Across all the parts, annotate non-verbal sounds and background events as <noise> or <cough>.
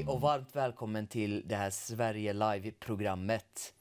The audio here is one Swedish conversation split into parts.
Hej och varmt välkommen till det här Sverige Live-programmet.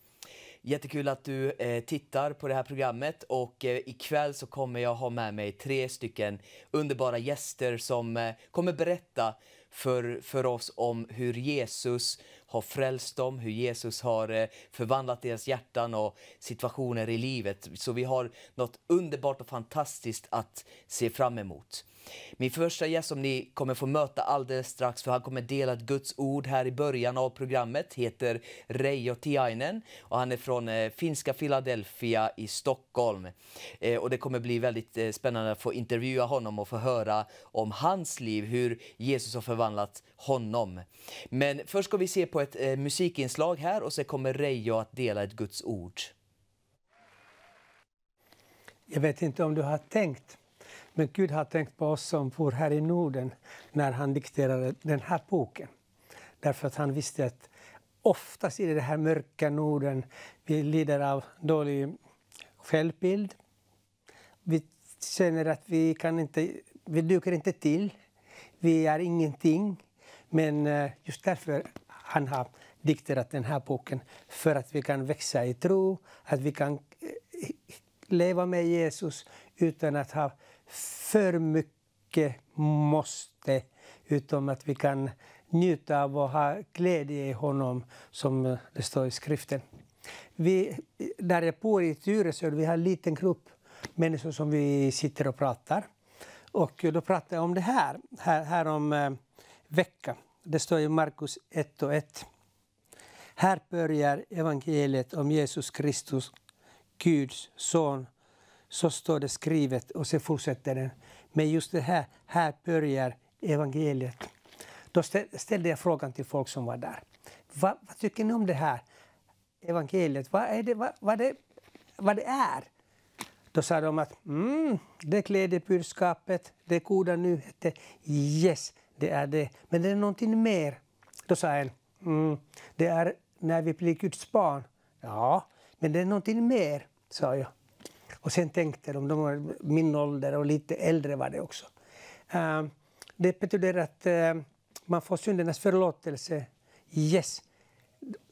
Jättekul att du eh, tittar på det här programmet och eh, ikväll så kommer jag ha med mig tre stycken underbara gäster som eh, kommer berätta för, för oss om hur Jesus har frälst dem, hur Jesus har eh, förvandlat deras hjärtan och situationer i livet. Så vi har något underbart och fantastiskt att se fram emot. Min första gäst som ni kommer få möta alldeles strax, för han kommer dela ett Guds ord här i början av programmet, heter Reijo Tiainen och han är från eh, finska Philadelphia i Stockholm. Eh, och det kommer bli väldigt eh, spännande att få intervjua honom och få höra om hans liv, hur Jesus har förvandlat honom. Men först ska vi se på ett eh, musikinslag här och sen kommer Reijo att dela ett Guds ord. Jag vet inte om du har tänkt men Gud har tänkt på oss som bor här i Norden när han dikterade den här boken. Därför att han visste att oftast i det här mörka Norden, vi lider av dålig självbild. Vi känner att vi, kan inte, vi duger inte till, vi är ingenting. Men eh, just därför han har dikterat den här boken, för att vi kan växa i tro, att vi kan eh, leva med Jesus utan att ha för mycket måste, utom att vi kan njuta av och ha glädje i honom, som det står i skriften. Vi, där jag bor i Tyresö vi har en liten grupp människor som vi sitter och pratar. Och då pratar jag om det här, här, här om eh, vecka. Det står i Markus 1 och 1. Här börjar evangeliet om Jesus Kristus, Guds son, så står det skrivet och så fortsätter den. Men just det här, här börjar evangeliet. Då ställde jag frågan till folk som var där. Vad, vad tycker ni om det här evangeliet? Vad, är det, vad, vad, det, vad det är? Då sa de att mm, det är glädjebudskapet, det är goda nyheter. Yes, det är det. Men det är någonting mer. Då sa en, mm, det är när vi blir Guds barn. Ja, men det är någonting mer, sa jag. Och sen tänkte de, de var min ålder och lite äldre var det också. Eh, det betyder att eh, man får syndernas förlåtelse. Yes.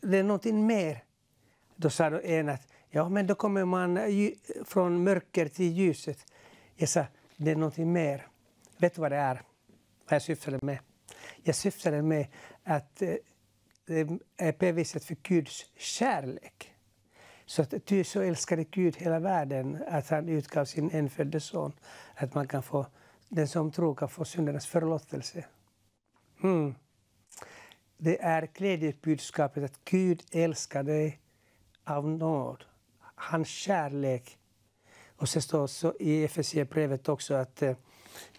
Det är någonting mer. Då sa då en att ja, men då kommer man från mörker till ljuset. Jag sa, det är någonting mer. Vet du vad det är? Vad jag syftade med? Jag syftade med att eh, det är beviset för Guds kärlek. Så att, ty så älskade Gud hela världen att han utgav sin enfödde son. Att man kan få, den som tror kan få syndernas förlåtelse. Mm. Det är glädjebudskapet att Gud älskar dig av nåd. Hans kärlek. Och så står så i Efesierbrevet också att eh,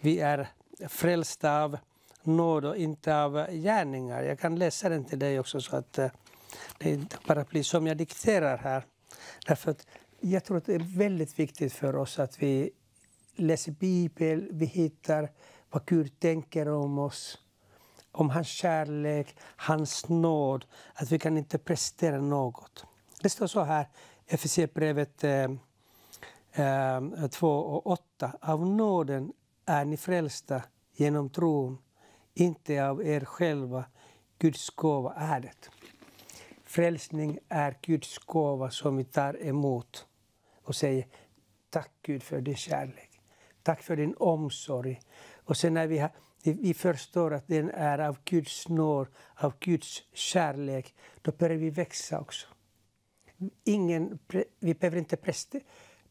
vi är frälsta av nåd och inte av gärningar. Jag kan läsa den till dig också så att eh, det inte bara blir som jag dikterar här. Därför att jag tror att det är väldigt viktigt för oss att vi läser Bibeln, vi hittar vad Gud tänker om oss, om hans kärlek, hans nåd, att vi kan inte prestera något. Det står så här i Efesierbrevet 2 eh, eh, och 8. Av nåden är ni frälsta genom tron, inte av er själva. Guds gåva är det. Frälsning är Guds gåva som vi tar emot och säger tack Gud för din kärlek, tack för din omsorg. Och sen när vi, har, vi förstår att den är av Guds nåd, av Guds kärlek, då börjar vi växa också. Ingen, vi behöver inte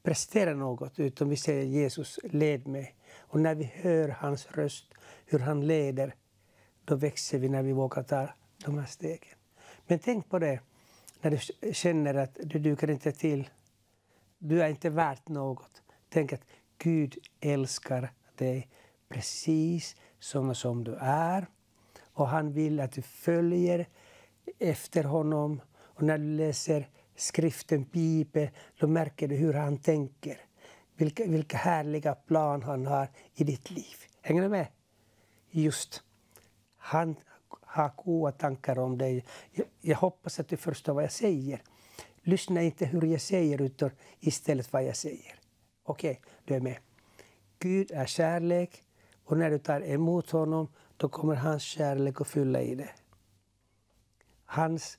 prestera något, utan vi säger Jesus, led mig. Och när vi hör hans röst, hur han leder, då växer vi när vi vågar ta de här stegen. Men tänk på det när du känner att du duger inte till, du är inte värt något. Tänk att Gud älskar dig precis som, som du är och han vill att du följer efter honom. Och när du läser skriften, Bibeln, då märker du hur han tänker. Vilka, vilka härliga plan han har i ditt liv. Hänger du med? Just. Han, ha goda tankar om dig. Jag, jag hoppas att du förstår vad jag säger. Lyssna inte hur jag säger, utan istället vad jag säger. Okej, okay, du är med. Gud är kärlek och när du tar emot honom då kommer hans kärlek att fylla i dig. Hans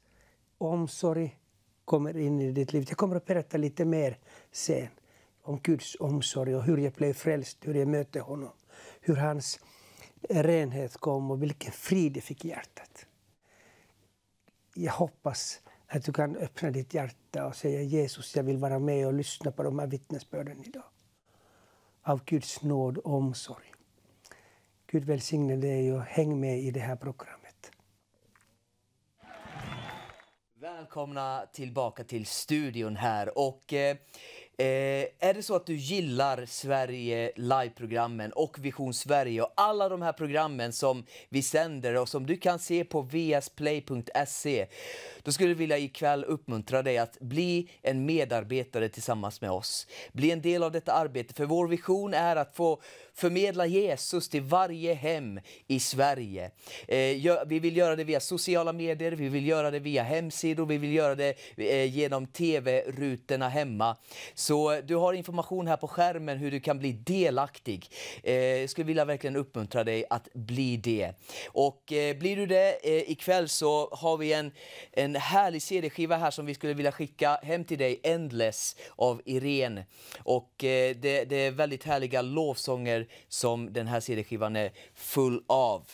omsorg kommer in i ditt liv. Jag kommer att berätta lite mer sen om Guds omsorg och hur jag blev frälst, hur jag mötte honom, hur hans renhet kom och vilken frid jag fick i hjärtat. Jag hoppas att du kan öppna ditt hjärta och säga Jesus, jag vill vara med och lyssna på de här vittnesbörden idag. Av Guds nåd och omsorg. Gud välsigne dig och häng med i det här programmet. Välkomna tillbaka till studion här. Och, eh... Eh, är det så att du gillar Sverige Live-programmen och Vision Sverige och alla de här programmen som vi sänder och som du kan se på vsplay.se då skulle jag vilja ikväll uppmuntra dig att bli en medarbetare tillsammans med oss. Bli en del av detta arbete, för vår vision är att få förmedla Jesus till varje hem i Sverige. Eh, vi vill göra det via sociala medier, vi vill göra det via hemsidor, vi vill göra det eh, genom tv-rutorna hemma. Så du har information här på skärmen hur du kan bli delaktig. Eh, jag skulle vilja verkligen uppmuntra dig att bli det. Och eh, blir du det eh, ikväll så har vi en, en härlig CD-skiva här som vi skulle vilja skicka hem till dig, Endless av Irene. Och eh, det, det är väldigt härliga lovsånger som den här CD-skivan är full av.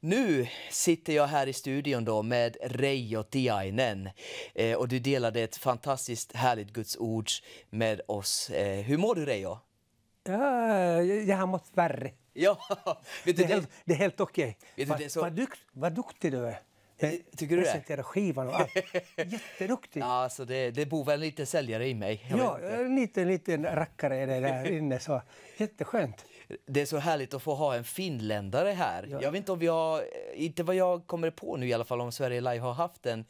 Nu sitter jag här i studion då med Reijo Tiainen eh, och du delade ett fantastiskt härligt Guds ord med oss. Eh, hur mår du Reijo? jag har mått värre. Ja, <laughs> vet du, det, är helt, det är helt okej. Okay. Vad, så... vad, dukt, vad duktig du är. Eh, tycker du Presentera skivan och allt. <laughs> Jätteduktig. Ja, alltså det, det bor väl lite säljare i mig. Jag ja, lite liten rackare är det där inne. Så. Jätteskönt det är så härligt att få ha en finländare här. Ja. Jag vet inte om vi har, inte vad jag kommer på nu i alla fall, om Sverige Live har haft en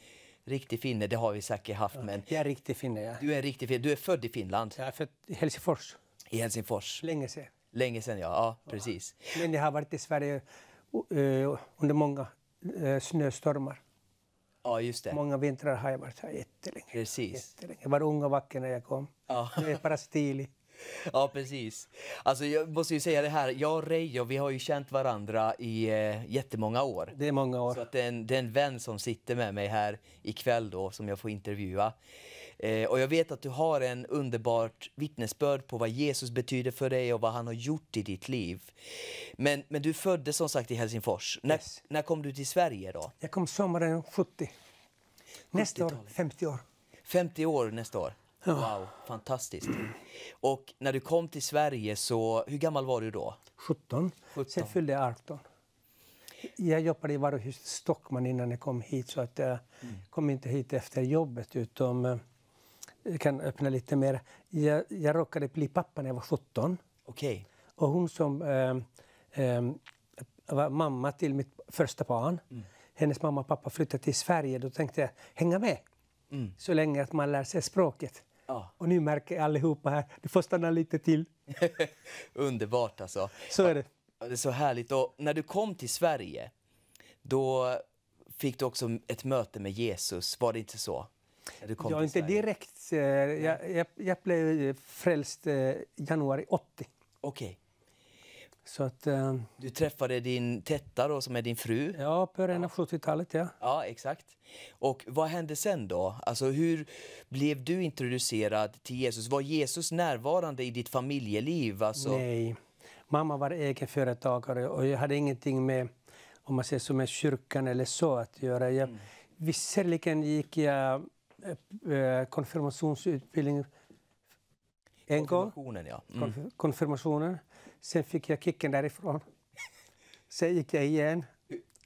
riktig finne. Det har vi säkert haft. Ja. Men jag är en riktig finne, ja. Du är riktig finne. Du är född i Finland. Jag är född i Helsingfors. I Helsingfors. Länge sedan. Länge sedan, ja. ja precis. Men jag har varit i Sverige uh, under många uh, snöstormar. Ja, just det. Många vintrar har jag varit här jättelänge. Precis. Jättelänge. Jag var ung och vacker när jag kom. Ja. Nu är bara stilig. Ja, precis. Alltså, jag måste ju säga det här, jag och Reijo, vi har ju känt varandra i eh, jättemånga år. Det är många år. Så att det, är en, det är en vän som sitter med mig här ikväll då, som jag får intervjua. Eh, och jag vet att du har en underbart vittnesbörd på vad Jesus betyder för dig och vad han har gjort i ditt liv. Men, men du föddes som sagt i Helsingfors. När, yes. när kom du till Sverige då? Jag kom sommaren 70. Nästa år, 50 år. 50 år nästa år? Wow, fantastiskt. Och när du kom till Sverige, så, hur gammal var du då? 17. 17. Sen fyllde jag 18. Jag jobbade i varuhuset Stockman innan jag kom hit, så att jag mm. kom inte hit efter jobbet. utom eh, jag kan öppna lite mer. Jag, jag råkade bli pappa när jag var 17. Okay. Och hon som eh, eh, var mamma till mitt första barn, mm. hennes mamma och pappa flyttade till Sverige. Då tänkte jag hänga med, mm. så länge att man lär sig språket. Ja. Och nu märker allihopa här, du får stanna lite till. <laughs> Underbart alltså. Så är det. det är så härligt. Och när du kom till Sverige, då fick du också ett möte med Jesus, var det inte så? Du kom ja, inte direkt. Eh, jag, jag, jag, blev frälst eh, januari 80. Okej. Okay. Så att, eh, du träffade din Tetta då, som är din fru? Ja, på början av 70-talet. Ja. ja, exakt. Och vad hände sen då? Alltså, hur blev du introducerad till Jesus? Var Jesus närvarande i ditt familjeliv? Alltså... Nej. Mamma var egenföretagare och jag hade ingenting med, om man säger så, med kyrkan eller så att göra. Jag, mm. Visserligen gick jag eh, eh konfirmationsutbildning en gång. Konfirmationen, ja. Mm. Konf konfirmationen. Sen fick jag kicken därifrån. Sen gick jag igen.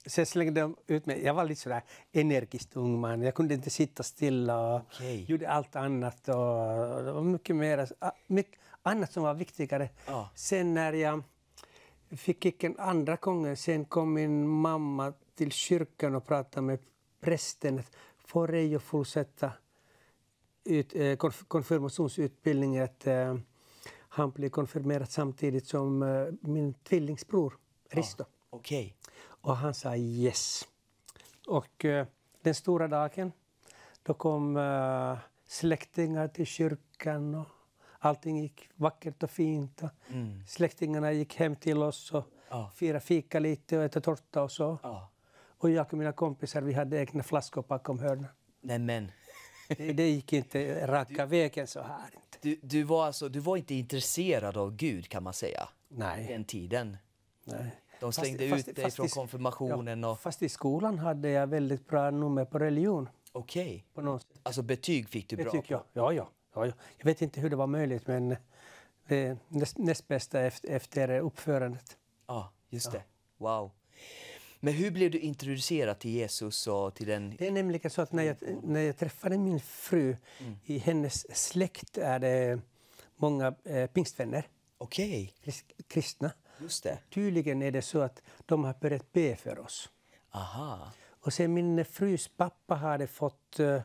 Sen slängde de ut mig. Jag var lite sådär energisk ung man. Jag kunde inte sitta stilla och okay. gjorde allt annat. Och det var mycket mer, ah, mycket annat som var viktigare. Ah. Sen när jag fick kicken andra gången, sen kom min mamma till kyrkan och pratade med prästen. Får att fortsätta ut, eh, konfirmationsutbildningen? Att, eh, han blev konfirmerad samtidigt som eh, min tvillingsbror ah, Risto. Ah, okay. Och han sa yes. Och eh, den stora dagen, då kom eh, släktingar till kyrkan och allting gick vackert och fint. Och mm. Släktingarna gick hem till oss och ah. firade fika lite och äta tårta och så. Ah. Och jag och mina kompisar, vi hade egna flaskor bakom hörnan. Nämen det gick inte raka vägen så här. Inte. Du, du, var alltså, du var inte intresserad av Gud kan man säga? Nej. Den tiden? Nej. De slängde fast, ut dig från konfirmationen? Och... fast i skolan hade jag väldigt bra nummer på religion. Okej. Okay. Alltså betyg fick du betyg, bra Ja, ja, ja, ja. Jag vet inte hur det var möjligt, men det näst, näst bästa efter, efter uppförandet. Ah, just ja, det. Wow. Men hur blev du introducerad till Jesus? och till den? Det är nämligen så att när jag, när jag träffade min fru, mm. i hennes släkt är det många eh, pingstvänner. Okay. Kristna. Just det. Tydligen är det så att de har börjat be för oss. Aha. Och sen min frus pappa hade fått eh,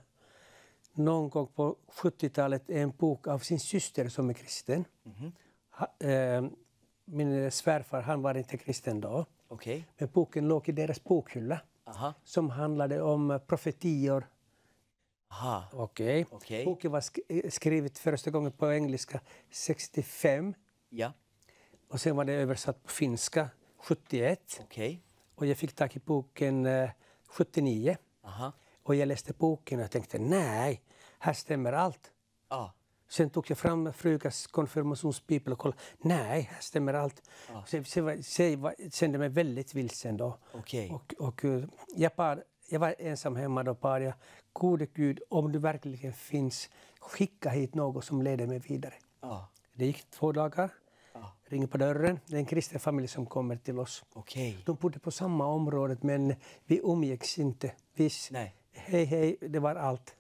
någon gång på 70-talet en bok av sin syster som är kristen. Mm. Ha, eh, min svärfar han var inte kristen då. Okay. Men boken låg i deras bokhylla Aha. som handlade om eh, profetior. Aha. Okay. Okay. Boken var sk eh, skriven första gången på engelska 65. Ja. Och sen var den översatt på finska 71. Okay. Och jag fick tag i boken eh, 79. Aha. Och jag läste boken och tänkte nej, här stämmer allt. Ah. Sen tog jag fram frugas konfirmationsbibel. och kollade. Nej, här stämmer allt. Ah. Sen, sen, sen kände mig väldigt vilsen då. Okay. Och, och eh, jag, bad, jag var ensam hemma och bad jag, gode Gud, om du verkligen finns, skicka hit någon som leder mig vidare. Ah. Det gick två dagar. Ah. Ringer på dörren. Det är en kristen familj som kommer till oss. Okay. De bodde på samma område, men vi umgicks inte. Vi, Nej. Hej, hej, det var allt.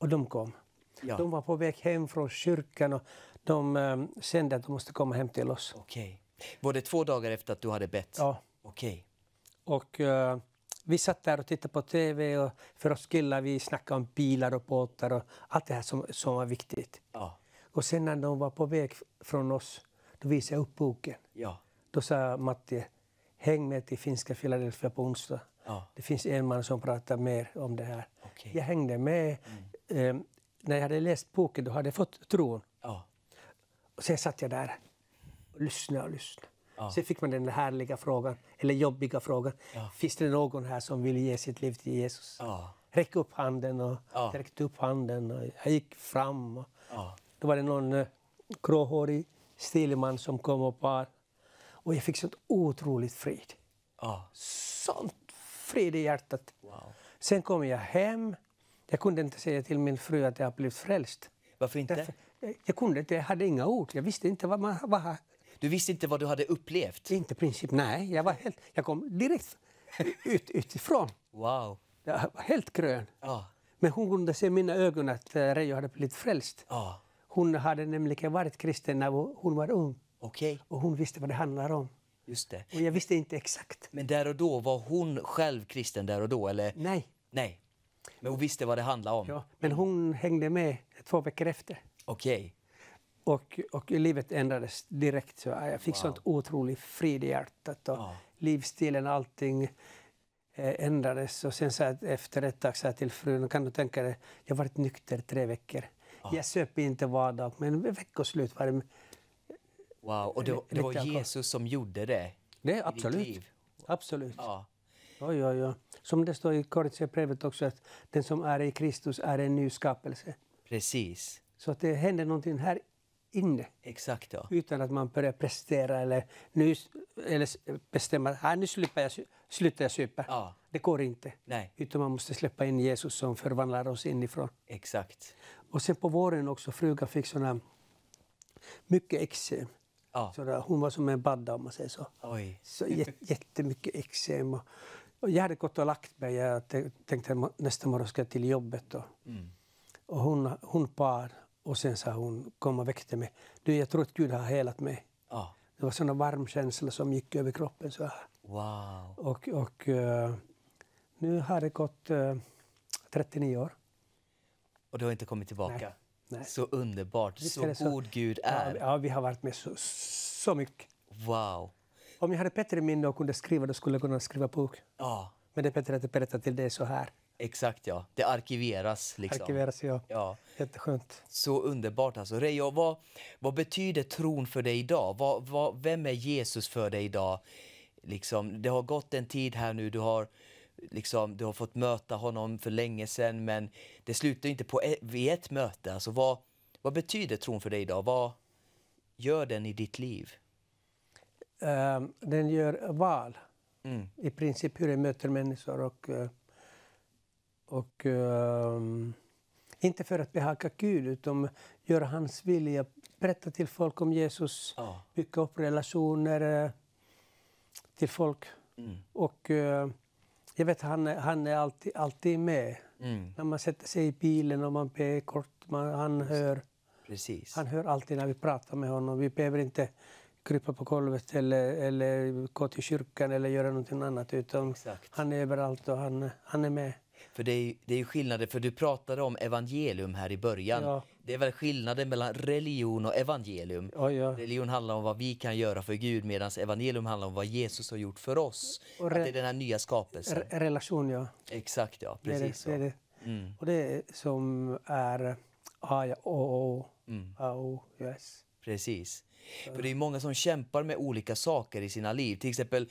Och de kom. Ja. De var på väg hem från kyrkan och de um, sände att de måste komma hem till oss. Okej. Var det två dagar efter att du hade bett? Ja. Okej. Och uh, vi satt där och tittade på TV och för oss killar vi snackade om bilar och båtar och allt det här som, som var viktigt. Ja. Och sen när de var på väg från oss, då visade jag upp boken. Ja. Då sa Matti, häng med till finska Philadelphia på onsdag. Ja. Det finns en man som pratar mer om det här. Okay. Jag hängde med. Mm. Ehm, när jag hade läst boken då hade jag fått tron. Ja. Och sen satt jag där och lyssnade och lyssnade. Ja. Sen fick man den härliga frågan, eller jobbiga frågan. Ja. Finns det någon här som vill ge sitt liv till Jesus? Ja. Räck upp handen. Och ja. Jag räckte upp handen och jag gick fram. Och ja. Då var det någon eh, gråhårig stilman som kom och bar. Och jag fick sånt otroligt frid. Ja. Sånt frid i hjärtat. Wow. Sen kom jag hem. Jag kunde inte säga till min fru att jag har blivit frälst. Varför inte? Därför, eh, jag kunde inte, jag hade inga ord. Jag visste inte vad man vad, Du visste inte vad du hade upplevt? Inte i princip, nej. Jag, var helt, jag kom direkt <laughs> ut, utifrån. Wow. Jag var helt grön. Ah. Men hon kunde se i mina ögon att eh, Reijo hade blivit frälst. Ah. Hon hade nämligen varit kristen när hon var ung. Okay. Och hon visste vad det handlar om. Just det. Och jag visste inte exakt. Men där och då, var hon själv kristen där och då? Eller? Nej. Nej. Men hon visste vad det handlade om? Ja, men hon hängde med två veckor efter. Okej. Okay. Och, och livet ändrades direkt. Så jag fick wow. sånt otroligt frid i hjärtat. Och ja. Livsstilen, allting eh, ändrades. Och sen så här, efter ett tag sa jag till frun, kan du tänka dig, jag har varit nykter tre veckor. Ja. Ah. Jag söp inte vardag, men veckoslut var det. Wow, och det, det var Jesus som gjorde det? Det, absolut. Absolut. Ja. Oj, oj, oj. Som det står i Korinthierbrevet också, att den som är i Kristus är en ny skapelse. Precis. Så att det händer någonting här inne. Exakt. Ja. Utan att man börjar prestera eller, nu, eller bestämma att nu slutar jag, slutar jag supa. Ja. Det går inte. Nej. Utan man måste släppa in Jesus som förvandlar oss inifrån. Exakt. Och sen på våren också, frugan fick såna mycket eksem. Ja. hon var som en badda om man säger så. Oj. så jättemycket eksem jag hade gått och lagt mig. Jag tänkte nästa morgon ska jag till jobbet. Då. Mm. Och hon, hon par och sen sa hon, kom och väckte mig. Du, jag tror att Gud har helat mig. Ah. Det var såna varm känsla som gick över kroppen så här. Wow. Och, och uh, nu har det gått uh, eh, 39 år. Och du har inte kommit tillbaka? Nej. Nej. Så underbart, Visst så, god Gud är. Ja, ja, vi har varit med så, så mycket. Wow. Om jag hade bättre minne och kunde skriva, då skulle jag kunna skriva bok. Ja. Men det är bättre att berätta till dig så här. Exakt, ja. Det arkiveras. Liksom. Arkiveras, ja. ja. Jätteskönt. Så underbart. Alltså. Reijo, vad, vad betyder tron för dig idag? Vad, vad, vem är Jesus för dig idag? Liksom, det har gått en tid här nu. Du har, liksom, du har fått möta honom för länge sedan, men det slutar inte på ett, vid ett möte. Alltså, vad, vad betyder tron för dig idag? Vad gör den i ditt liv? Uh, den gör val mm. i princip hur den möter människor. Och, eh, och, um, inte för att behaga Gud, utan göra hans vilja. Berätta till folk om Jesus, oh. bygga upp relationer till folk. Mm. Och jag vet, han, han är alltid, alltid med. Mm. När man sätter sig i bilen och man ber kort, man, han hör. Precis. Han hör alltid när vi pratar med honom. Vi behöver inte krypa på golvet eller, eller gå till kyrkan eller göra någonting annat. Utan Exakt. Han är överallt och han, han är med. För det är, det är ju för du pratade om evangelium här i början. Ja. Det är väl skillnaden mellan religion och evangelium. Ja, ja. Religion handlar om vad vi kan göra för Gud medan evangelium handlar om vad Jesus har gjort för oss. Och det är den här nya skapelsen. Re relation, ja. Exakt, ja. Precis det är det, det, är det. Mm. Och det som är A, O, O, oh, Precis. Mm. För det är många som kämpar med olika saker i sina liv. Till exempel,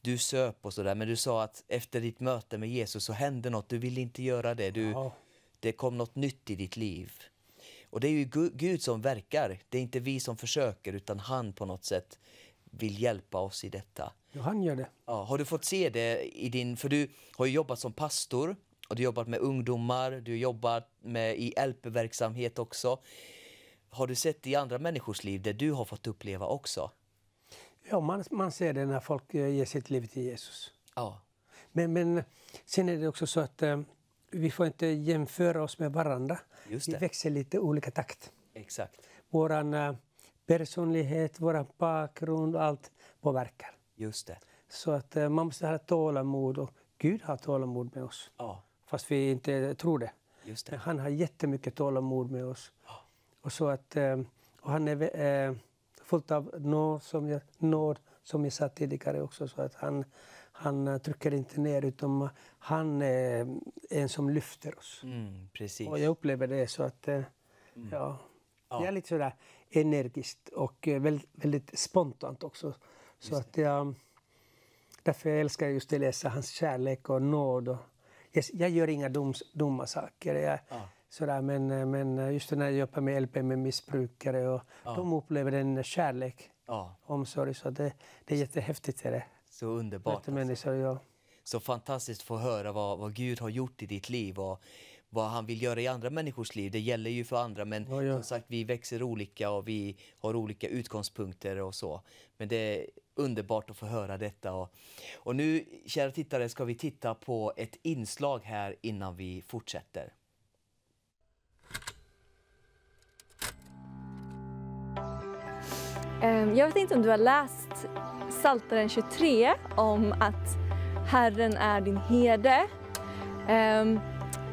du söp och sådär, men du sa att efter ditt möte med Jesus så hände något. Du ville inte göra det. Du, ja. Det kom något nytt i ditt liv. Och det är ju Gud som verkar. Det är inte vi som försöker, utan han på något sätt vill hjälpa oss i detta. Ja, han gör det. Ja, har du fått se det i din... För du har jobbat som pastor och du har jobbat med ungdomar, du har jobbat med, i LP-verksamhet också har du sett i andra människors liv det du har fått uppleva också? Ja, man, man ser det när folk eh, ger sitt liv till Jesus. Ja. Men, men sen är det också så att eh, vi får inte jämföra oss med varandra. Vi växer lite olika takt. Exakt. Vår eh, personlighet, vår bakgrund, allt påverkar. Just det. Så att eh, man måste ha tålamod och Gud har tålamod med oss. Ja. Fast vi inte tror det. Just det. Men han har jättemycket tålamod med oss. Ja. Och, så att, eh, och han är eh, fullt av nåd som, jag, nåd, som jag sa tidigare också. Så att han, han eh, trycker inte ner, utan han är en som lyfter oss. Mm, precis. Och jag upplever det så att, mm. ja, Jag är lite sådär energiskt och väldigt, väldigt spontant också. Så att jag, därför jag älskar just att läsa hans kärlek och nåd. Och, jag, jag gör inga dum, dumma saker. Jag, ja. Sådär, men, eh, men eh, just när jag jobbar med LP missbrukare, och ja. de upplever en kärlek, ja. omsorg. Så det, det är jättehäftigt. Är det. Så underbart. Alltså. ja. Så fantastiskt att få höra vad, vad Gud har gjort i ditt liv och vad han vill göra i andra människors liv. Det gäller ju för andra, men ja, ja. som sagt, vi växer olika och vi har olika utgångspunkter och så. Men det är underbart att få höra detta. Och, och nu, kära tittare, ska vi titta på ett inslag här innan vi fortsätter. Ehm, jag vet inte om du har läst Psaltaren 23 om att Herren är din herde. Ehm,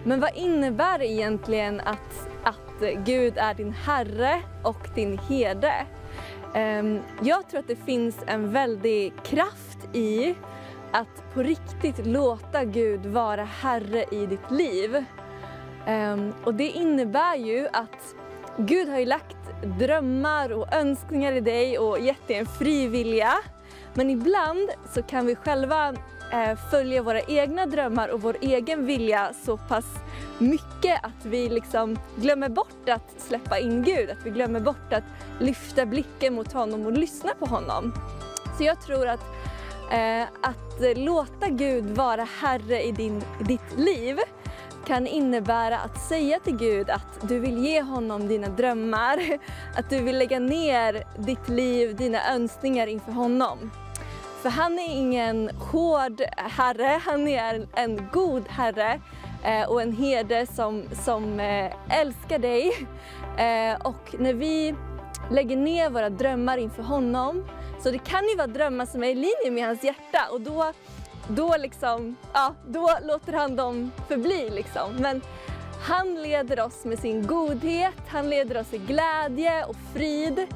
men vad innebär det egentligen att, att Gud är din Herre och din herde? Ehm, jag tror att det finns en väldig kraft i att på riktigt låta Gud vara Herre i ditt liv. Och det innebär ju att Gud har lagt drömmar och önskningar i dig och gett dig en fri vilja. Men ibland så kan vi själva eh, följa våra egna drömmar och vår egen vilja så pass mycket att vi liksom glömmer bort att släppa in Gud, att vi glömmer bort att lyfta blicken mot honom och lyssna på honom. Så jag tror att, eh, att låta Gud vara Herre i, din, i ditt liv, kan innebära att säga till Gud att du vill ge honom dina drömmar, att du vill lägga ner ditt liv, dina önskningar inför honom. För han är ingen hård herre, han är en god herre eh, och en herde som, som eh, älskar dig. Eh, och när vi lägger ner våra drömmar inför honom, så det kan ju vara drömmar som är i linje med hans hjärta och då då liksom, ja, då låter han dem förbli liksom. Men han leder oss med sin godhet, han leder oss i glädje och frid.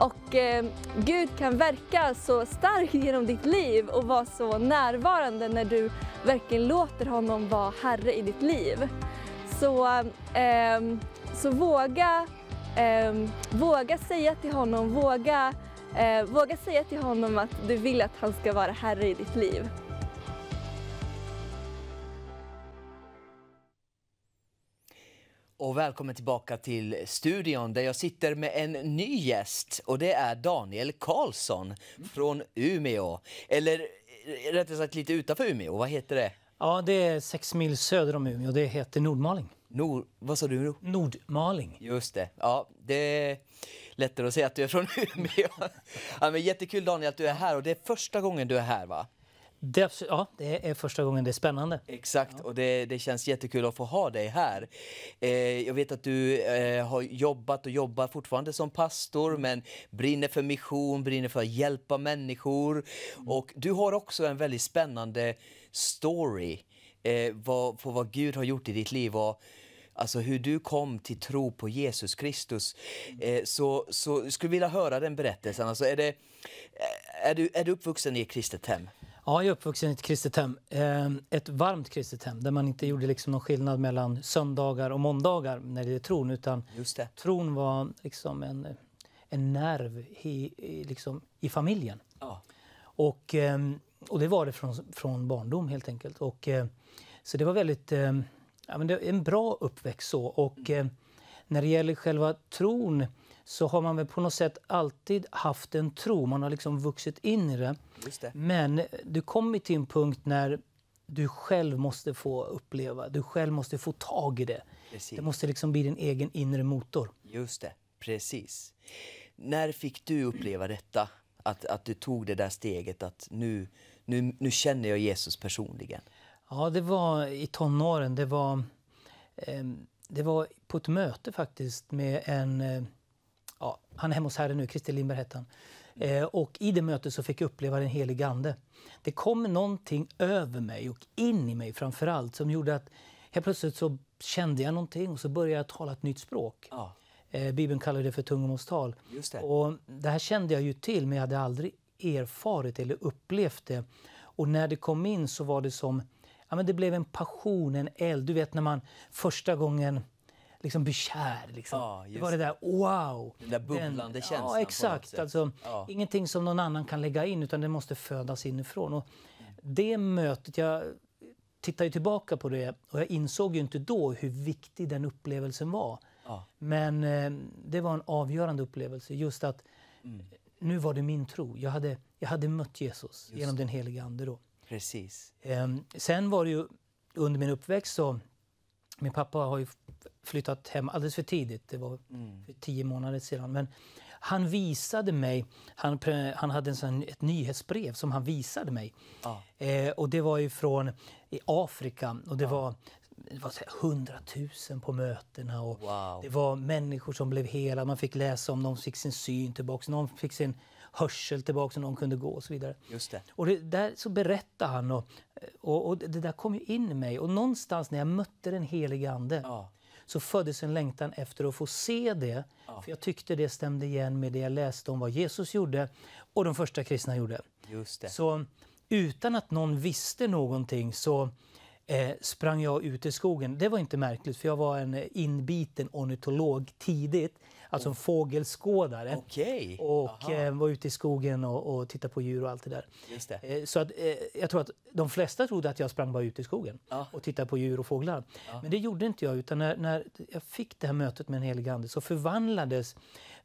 Och eh, Gud kan verka så starkt genom ditt liv och vara så närvarande när du verkligen låter honom vara Herre i ditt liv. Så, eh, så våga, eh, våga säga till honom, våga, eh, våga säga till honom att du vill att han ska vara Herre i ditt liv. och välkommen tillbaka till studion där jag sitter med en ny gäst och det är Daniel Karlsson från Umeå. Eller eh, rättare sagt lite utanför Umeå, vad heter det? Ja, det är sex mil söder om Umeå, det heter Nordmaling. Nor vad sa du? Nordmaling. Just det. Ja, det är lättare att säga att du är från <laughs> Umeå. ja, men jättekul Daniel att du är här och det är första gången du är här va? Det, ja, det är första gången. Det är spännande. Exakt, ja. och det, det, känns jättekul att få ha dig här. Eh, jag vet att du eh, har jobbat och jobbar fortfarande som pastor mm. men brinner för mission, brinner för att hjälpa människor. Mm. Och du har också en väldigt spännande story eh, vad, på vad Gud har gjort i ditt liv. Och, Alltså hur du kom till tro på Jesus Kristus. Mm. Eh, så, så skulle vilja höra den berättelsen. Alltså är, det, eh, är, du, är du uppvuxen i ett kristet hem? Ja, jag är uppvuxen i ett kristet hem. Ehm, ett varmt kristet hem där man inte gjorde liksom någon skillnad mellan söndagar och måndagar när det är tron. Utan tron var liksom en, en nerv i, liksom, i familjen. Ja. Och, ehm, och det var det från, från barndom helt enkelt. Och, eh, så det var väldigt... Ehm, ja, men det en bra uppväxt så. Och mm. Eh, när det gäller själva tron så har man väl på något sätt alltid haft en tro. Man har liksom vuxit in i det. det. Men du kommer till en punkt när du själv måste få uppleva, du själv måste få tag i det. Precis. Det måste liksom bli din egen inre motor. Just det, precis. När fick du uppleva detta? Att, att du tog det där steget att nu, nu, nu känner jag Jesus personligen? Ja, det var i tonåren. Det var, eh, det var på ett möte faktiskt med en eh, ja, han är hemma hos Herren nu, Christer Lindberg hette han. Eh, och i det mötet så fick jag uppleva den helige Ande. Det kom någonting över mig och in i mig framför allt som gjorde att helt plötsligt så kände jag någonting och så började jag tala ett nytt språk. Ja. Eh, Bibeln kallar det för tungomålstal. Just det. Och det här kände jag ju till men jag hade aldrig erfarit eller upplevt det. Och när det kom in så var det som, ja men det blev en passion, en eld. Du vet när man första gången liksom bli kär. Liksom. Ja, det var det där wow! Den där bubblande den, känslan. Ja, exakt. Alltså, ja. Ingenting som någon annan kan lägga in utan det måste födas inifrån. Och det mötet, jag tittar ju tillbaka på det och jag insåg ju inte då hur viktig den upplevelsen var. Ja. Men eh, det var en avgörande upplevelse. Just att mm. nu var det min tro. Jag hade, jag hade mött Jesus just. genom den helige Ande då. Precis. Eh, sen var det ju under min uppväxt så min pappa har ju flyttat hem alldeles för tidigt. Det var mm. för tio månader sedan. Men han visade mig, han, han hade en sån, ett nyhetsbrev som han visade mig. Ah. Eh, och det var från i Afrika och det ah. var det var hundratusen på mötena. Och wow. Det var människor som blev hela. Man fick läsa om någon fick sin syn tillbaka, någon fick sin hörsel tillbaka, någon kunde gå och så vidare. Just det. Och det, där så berättade han och, och, och, det där kom ju in i mig. Och någonstans när jag mötte den helige Ande ja så föddes en längtan efter att få se det. Ja. För Jag tyckte det stämde igen med det jag läste om vad Jesus gjorde och de första kristna gjorde. Just det. Så utan att någon visste någonting så eh, sprang jag ut i skogen. Det var inte märkligt, för jag var en eh, inbiten ornitolog tidigt. Alltså en fågelskådare. Okay. Och eh, var ute i skogen och, och tittade på djur och allt det där. Det. Eh, så att, eh, jag tror att de flesta trodde att jag sprang bara ut i skogen ja. och tittade på djur och fåglar. Ja. Men det gjorde inte jag, utan när, när jag fick det här mötet med den helige Ande så förvandlades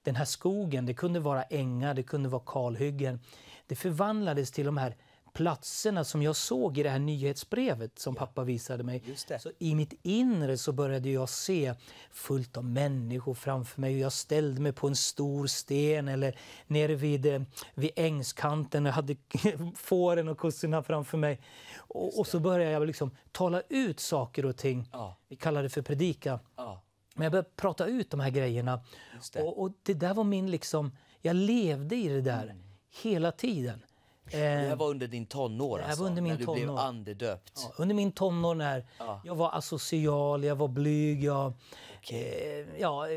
den här skogen, det kunde vara ängar, det kunde vara kalhyggen, det förvandlades till de här platserna som jag såg i det här nyhetsbrevet som ja. pappa visade mig. Så I mitt inre så började jag se fullt av människor framför mig. Jag ställde mig på en stor sten eller nere vid, eh, vid ängskanten och hade <laughs> fåren och kossorna framför mig. Och, och, så började jag liksom tala ut saker och ting. Ja. Vi kallar det för predika. Ja. Men jag började prata ut de här grejerna. Det. Och, och, det där var min liksom... Jag levde i det där mm. hela tiden det här eh, var under din tonår alltså, var under min när du blev andedöpt? Ja, under min tonår när ja. jag var asocial, jag var blyg, jag... Okay. Eh, ja,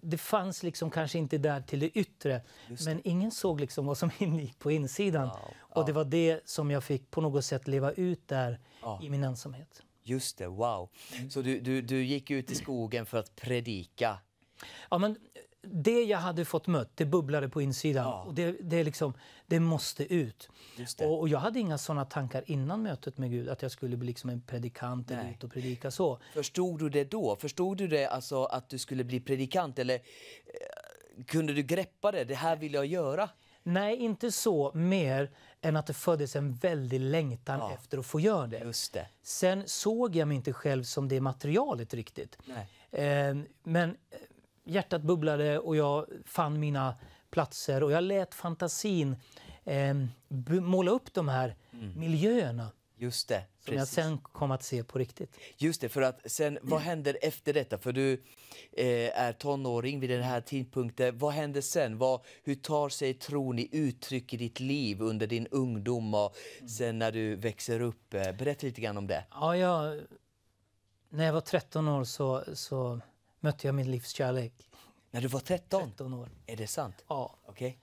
det fanns liksom kanske inte där till det yttre, det. men ingen såg liksom vad som <laughs> ingick på insidan. Ja, och det var det som jag fick på något sätt leva ut där i min ensamhet. Just det, wow. Så du, du, du gick ut i skogen för att predika? Ja, men det jag hade fått mött, det bubblade på insidan. Ja. Och det, det, är liksom det måste ut. Det. Och, och, jag hade inga såna tankar innan mötet med Gud, att jag skulle bli liksom en predikant eller ut och predika så. Förstod du det då? Förstod du det alltså att du skulle bli predikant? Eller eh, kunde du greppa det? Det här vill jag göra. Nej, inte så mer än att det föddes en väldig längtan ja, efter att få göra det. det. Sen såg jag mig inte själv som det materialet riktigt. Ehm, eh, men hjärtat bubblade och jag fann mina platser och jag lät fantasin eh, måla upp de här mm. miljöerna. Just det. Som precis. jag sen kom att se på riktigt. Just det, för att sen, vad händer efter detta? För du eh, är tonåring vid den här tidpunkten. Vad händer sen? Vad, hur tar sig tron i uttryck i ditt liv under din ungdom och mm. sen när du växer upp? Eh, berätta lite grann om det. Ja, jag, när jag var 13 år så, så mötte jag min livskärlek. När du var 13? 13 år. Är det sant? Ja. Okay.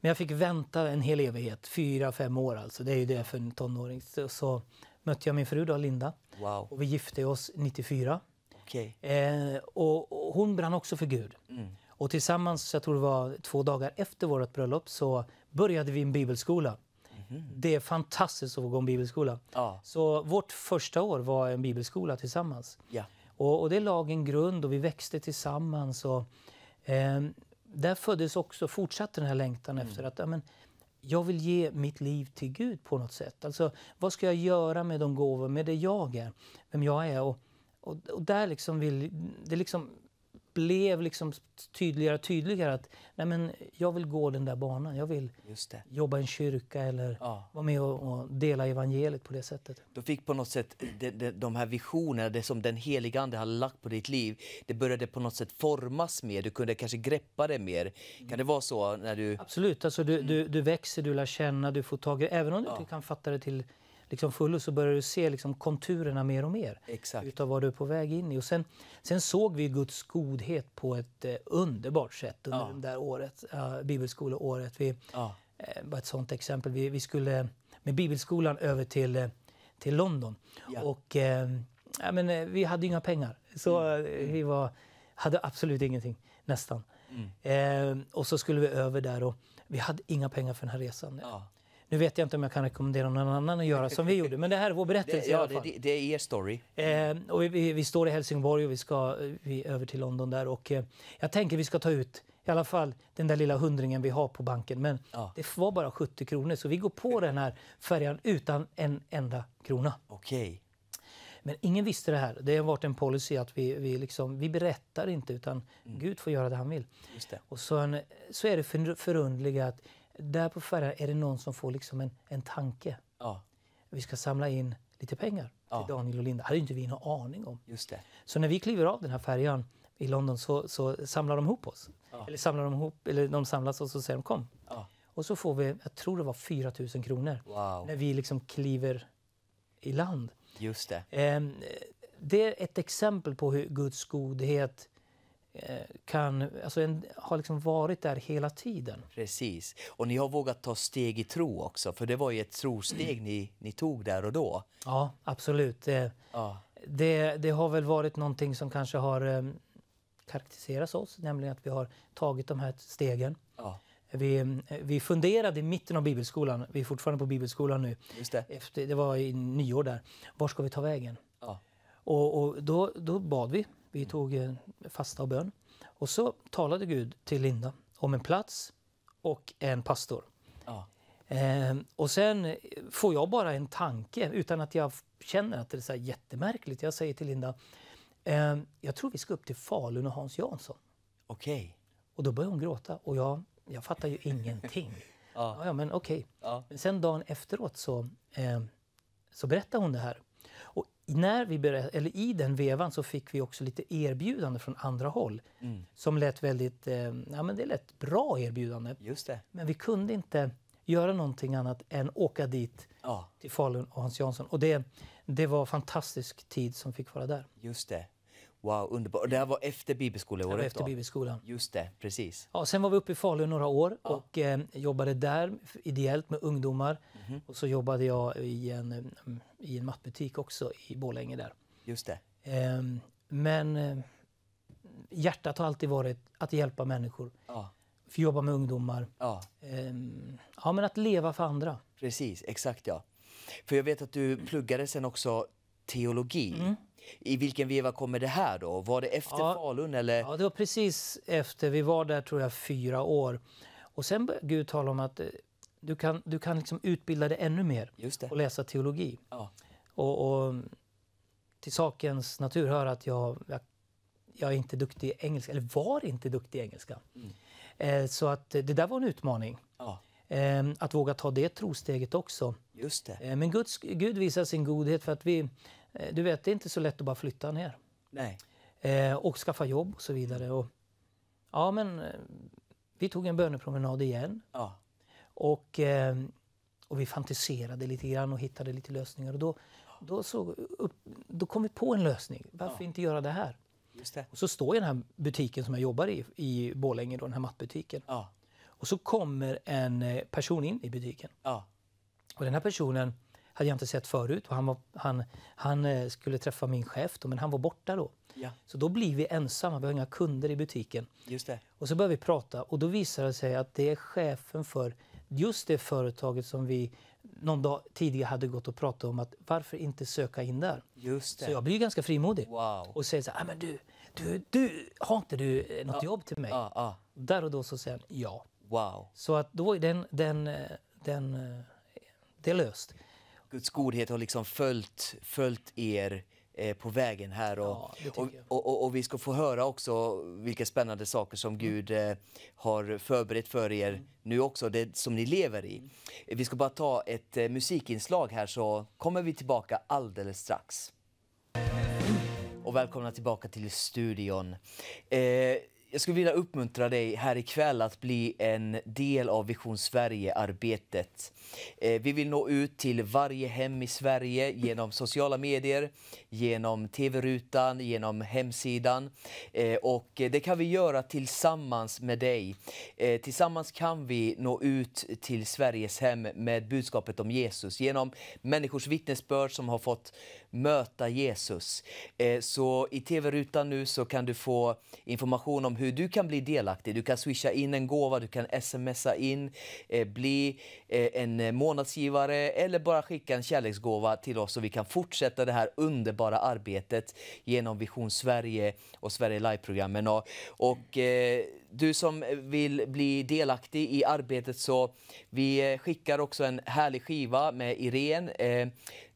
Men jag fick vänta en hel evighet, fyra, fem år alltså. Det är ju det för en tonåring. Så, så mötte jag min fru då, Linda. Wow. Och vi gifte oss 94. Okay. Eh, och, och, hon brann också för Gud. Mm. Och tillsammans, jag tror det var två dagar efter vårt bröllop, så började vi en bibelskola. Mm. Det är fantastiskt att få gå en bibelskola. Ah. Så vårt första år var en bibelskola tillsammans. Yeah. Och, och det lag en grund och vi växte tillsammans. Och, Ehm, där föddes också, fortsatte den här längtan mm. efter att ja, jag vill ge mitt liv till Gud på något sätt. Alltså, vad ska jag göra med de gåvor, med det jag är, vem jag är? Och, och, och där liksom vill, det liksom blev liksom tydligare och tydligare att nej men, jag vill gå den där banan. Jag vill jobba i en kyrka eller ja. vara med och, och, dela evangeliet på det sättet. Du fick på något sätt eh, de, de, de här visionerna, det som den heliga Ande hade lagt på ditt liv, det började på något sätt formas mer. Du kunde kanske greppa det mer. Kan det vara så? när du... Absolut. Alltså, du, du, du växer, du lär känna, du får tag i Även om du ja. kan fatta det till liksom fullo så börjar du se liksom konturerna mer och mer Exakt. utav vad du är på väg in i. Och sen, sen såg vi Guds godhet på ett eh, underbart sätt under ja. det där året, eh, bibelskoleåret. Vi, ja. eh, bara ett sånt exempel. Vi, vi, skulle med bibelskolan över till, eh, till London. Ja. Och, eh, ja, men, eh, vi hade inga pengar, så mm. vi mm. var, hade absolut ingenting, nästan. Mm. och så skulle vi över där och vi hade inga pengar för den här resan. Ja. Nu vet jag inte om jag kan rekommendera någon annan att göra som vi gjorde, men det här är vår berättelse det, ja, i alla fall. Det, det är er story. Eh, och vi, vi, vi, står i Helsingborg och vi ska vi över till London där och eh, jag tänker vi ska ta ut i alla fall den där lilla hundringen vi har på banken. Men ja. det var bara 70 kronor så vi går på den här färjan utan en enda krona. Okej. Okay. Men ingen visste det här. Det har varit en policy att vi, vi, liksom, vi berättar inte utan mm. Gud får göra det han vill. Just det. Och sen, så är det förundliga att där på färjan är det någon som får liksom en, en tanke. Ja. Vi ska samla in lite pengar till ja. Daniel och Linda. hade inte vi någon aning om. Just det. Så när vi kliver av den här färjan i London så, så samlar de ihop oss. Ja. Eller, samlar de ihop, eller de samlas och så säger de kom. Ja. Och så får vi, jag tror det var 4 000 kronor wow. när vi liksom kliver i land. Just det. Eh, det är ett exempel på hur Guds godhet Eh, kan, alltså en, har liksom varit där hela tiden. Precis. Och ni har vågat ta steg i tro också, för det var ju ett trosteg ni, ni tog där och då. Ja, absolut. Det, eh, ja. Det, det, har väl varit någonting som kanske har eh, karaktäriserat oss, nämligen att vi har tagit de här stegen. Ja. Vi, vi funderade i mitten av bibelskolan, vi är fortfarande på bibelskolan nu, Just det. Efter, det var i nyår där, var ska vi ta vägen? Ja. Och, och då, då bad vi vi tog eh, fasta och bön. Och så talade Gud till Linda om en plats och en pastor. Ja. Eh, och sen får jag bara en tanke utan att jag känner att det är så jättemärkligt. Jag säger till Linda, eh, jag tror vi ska upp till Falun och Hans Jansson. Okej. Okay. Och då börjar hon gråta och jag, jag fattar ju ingenting. <laughs> ja. ja, men okej. Okay. Ja. Sen dagen efteråt så, eh, så berättar hon det här. Och när vi berä- eller I den vevan så fick vi också lite erbjudande från andra håll mm. som lät väldigt eh, ja, men det lät bra erbjudande. Just det. Men vi kunde inte göra någonting annat än åka dit ja. till Falun och Hans Jansson. Och det, det var fantastisk tid som fick vara där. Just det. Wow, underbart. det här var efter bibelskoleåret? Det var efter bibelskolan. Just det, precis. Ja, sen var vi uppe i Falun några år ja. och eh, jobbade där ideellt med ungdomar. Mm. Och så jobbade jag i en, mm, i en mattbutik också i Borlänge där. Just det. Eh, men eh, hjärtat har alltid varit att hjälpa människor. Ja. För jobba med ungdomar. Ja. Ehm, ja, men att leva för andra. Precis, exakt ja. För jag vet att du pluggade sen också teologi. Mm. I vilken veva kommer det här då? Var det efter ja, Falun eller? Ja, det var precis efter. Vi var där tror jag fyra år. Och sen började Gud tala om att eh, du kan, du kan liksom utbilda dig ännu mer och läsa teologi. Ja. Och, och, till sakens natur hör att jag, jag, jag, är inte duktig i engelska, eller var inte duktig i engelska. Mm. Eh, så att eh, det där var en utmaning. Ja. Eh, att våga ta det trosteget också. Just det. Eh, men Guds, Gud visar sin godhet för att vi, Eh, du vet, det är inte så lätt att bara flytta ner. Nej. Eh, och skaffa jobb och så vidare. Och, ja, men eh, vi tog en bönepromenad igen. Ja. Och, eh, och vi fantiserade lite grann och hittade lite lösningar. Och då, då, så, upp, då kom vi på en lösning. Varför ja. inte göra det här? Det. Och så står jag i den här butiken som jag jobbar i, i Borlänge, då, den här mattbutiken. Ja. Och så kommer en eh, person in i butiken. Ja. Och den här personen hade jag inte sett förut. Och han, var, han, han eh, skulle träffa min chef, då, men han var borta då. Ja. Så då blir vi ensamma, vi har inga kunder i butiken. Just det. Och så börjar vi prata och då visar det sig att det är chefen för just det företaget som vi någon dag tidigare hade gått och pratat om att varför inte söka in där? Just det. Så jag blir ganska frimodig wow. och säger så här, ah, men du, du, du, har inte du eh, något ah, jobb till mig? Ah, ah. Där och då så säger han ja. Wow. Så att då är den, den, eh, den, det är löst. Guds godhet har liksom följt, följt er eh, på vägen här. Och, ja, och, och, och, vi ska få höra också vilka spännande saker som mm. Gud eh, har förberett för er mm. nu också, det som ni lever i. Mm. Vi ska bara ta ett eh, musikinslag här så kommer vi tillbaka alldeles strax. Mm. Och välkomna tillbaka till studion. Eh, jag skulle vilja uppmuntra dig här ikväll att bli en del av Vision Sverige-arbetet. Eh, vi vill nå ut till varje hem i Sverige genom sociala medier, genom tv-rutan, genom hemsidan. Eh, och det kan vi göra tillsammans med dig. Eh, tillsammans kan vi nå ut till Sveriges hem med budskapet om Jesus genom människors vittnesbörd som har fått möta Jesus. Eh, så i tv-rutan nu så kan du få information om hur du kan bli delaktig. Du kan swisha in en gåva, du kan smsa in, eh, bli eh, en månadsgivare eller bara skicka en kärleksgåva till oss så vi kan fortsätta det här underbara arbetet genom Vision Sverige och Sverige Live-programmen. Och, du som vill bli delaktig i arbetet så vi skickar också en härlig skiva med Irene.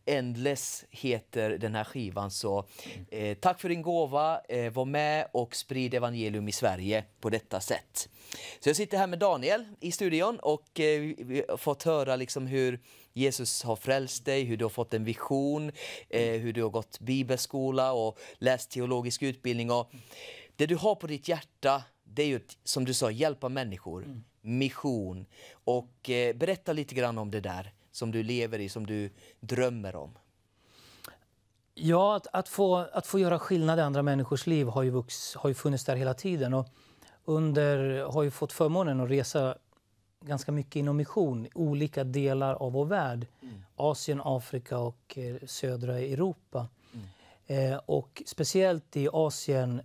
Endless heter den här skivan. Så eh, tack för din gåva. Eh, var med och sprid evangelium i Sverige på detta sätt. Så jag sitter här med Daniel i studion och eh, vi har fått höra liksom hur Jesus har frälst dig, hur du har fått en vision, eh, hur du har gått bibelskola och läst teologisk utbildning. Och det du har på ditt hjärta det är ju som du sa, hjälpa människor, mm. mission. Och eh, berätta lite grann om det där som du lever i, som du drömmer om? Ja, att, att, få, att få göra skillnad i andra människors liv har ju, vux, har ju funnits där hela tiden. Och under, har ju fått förmånen att resa ganska mycket inom mission i olika delar av vår värld. Mm. Asien, Afrika och eh, södra Europa. Mm. Eh, och speciellt i Asien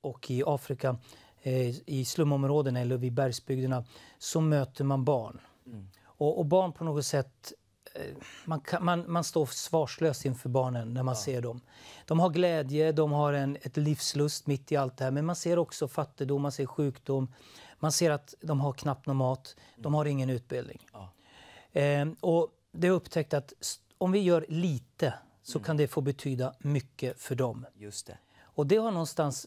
och i Afrika, eh, i slumområdena eller vid bergsbygderna, så möter man barn. Mm. Och, och barn på något sätt eh, man, kan, man, man, står svarslös inför barnen när man ja. ser dem. De har glädje, de har en ett livslust mitt i allt det här. Men man ser också fattigdom, man ser sjukdom. Man ser att de har knappt någon mat, de har ingen utbildning. Ja. Ehm, och det är upptäckt att om vi gör lite så mm. kan det få betyda mycket för dem. Just det. Och det har någonstans...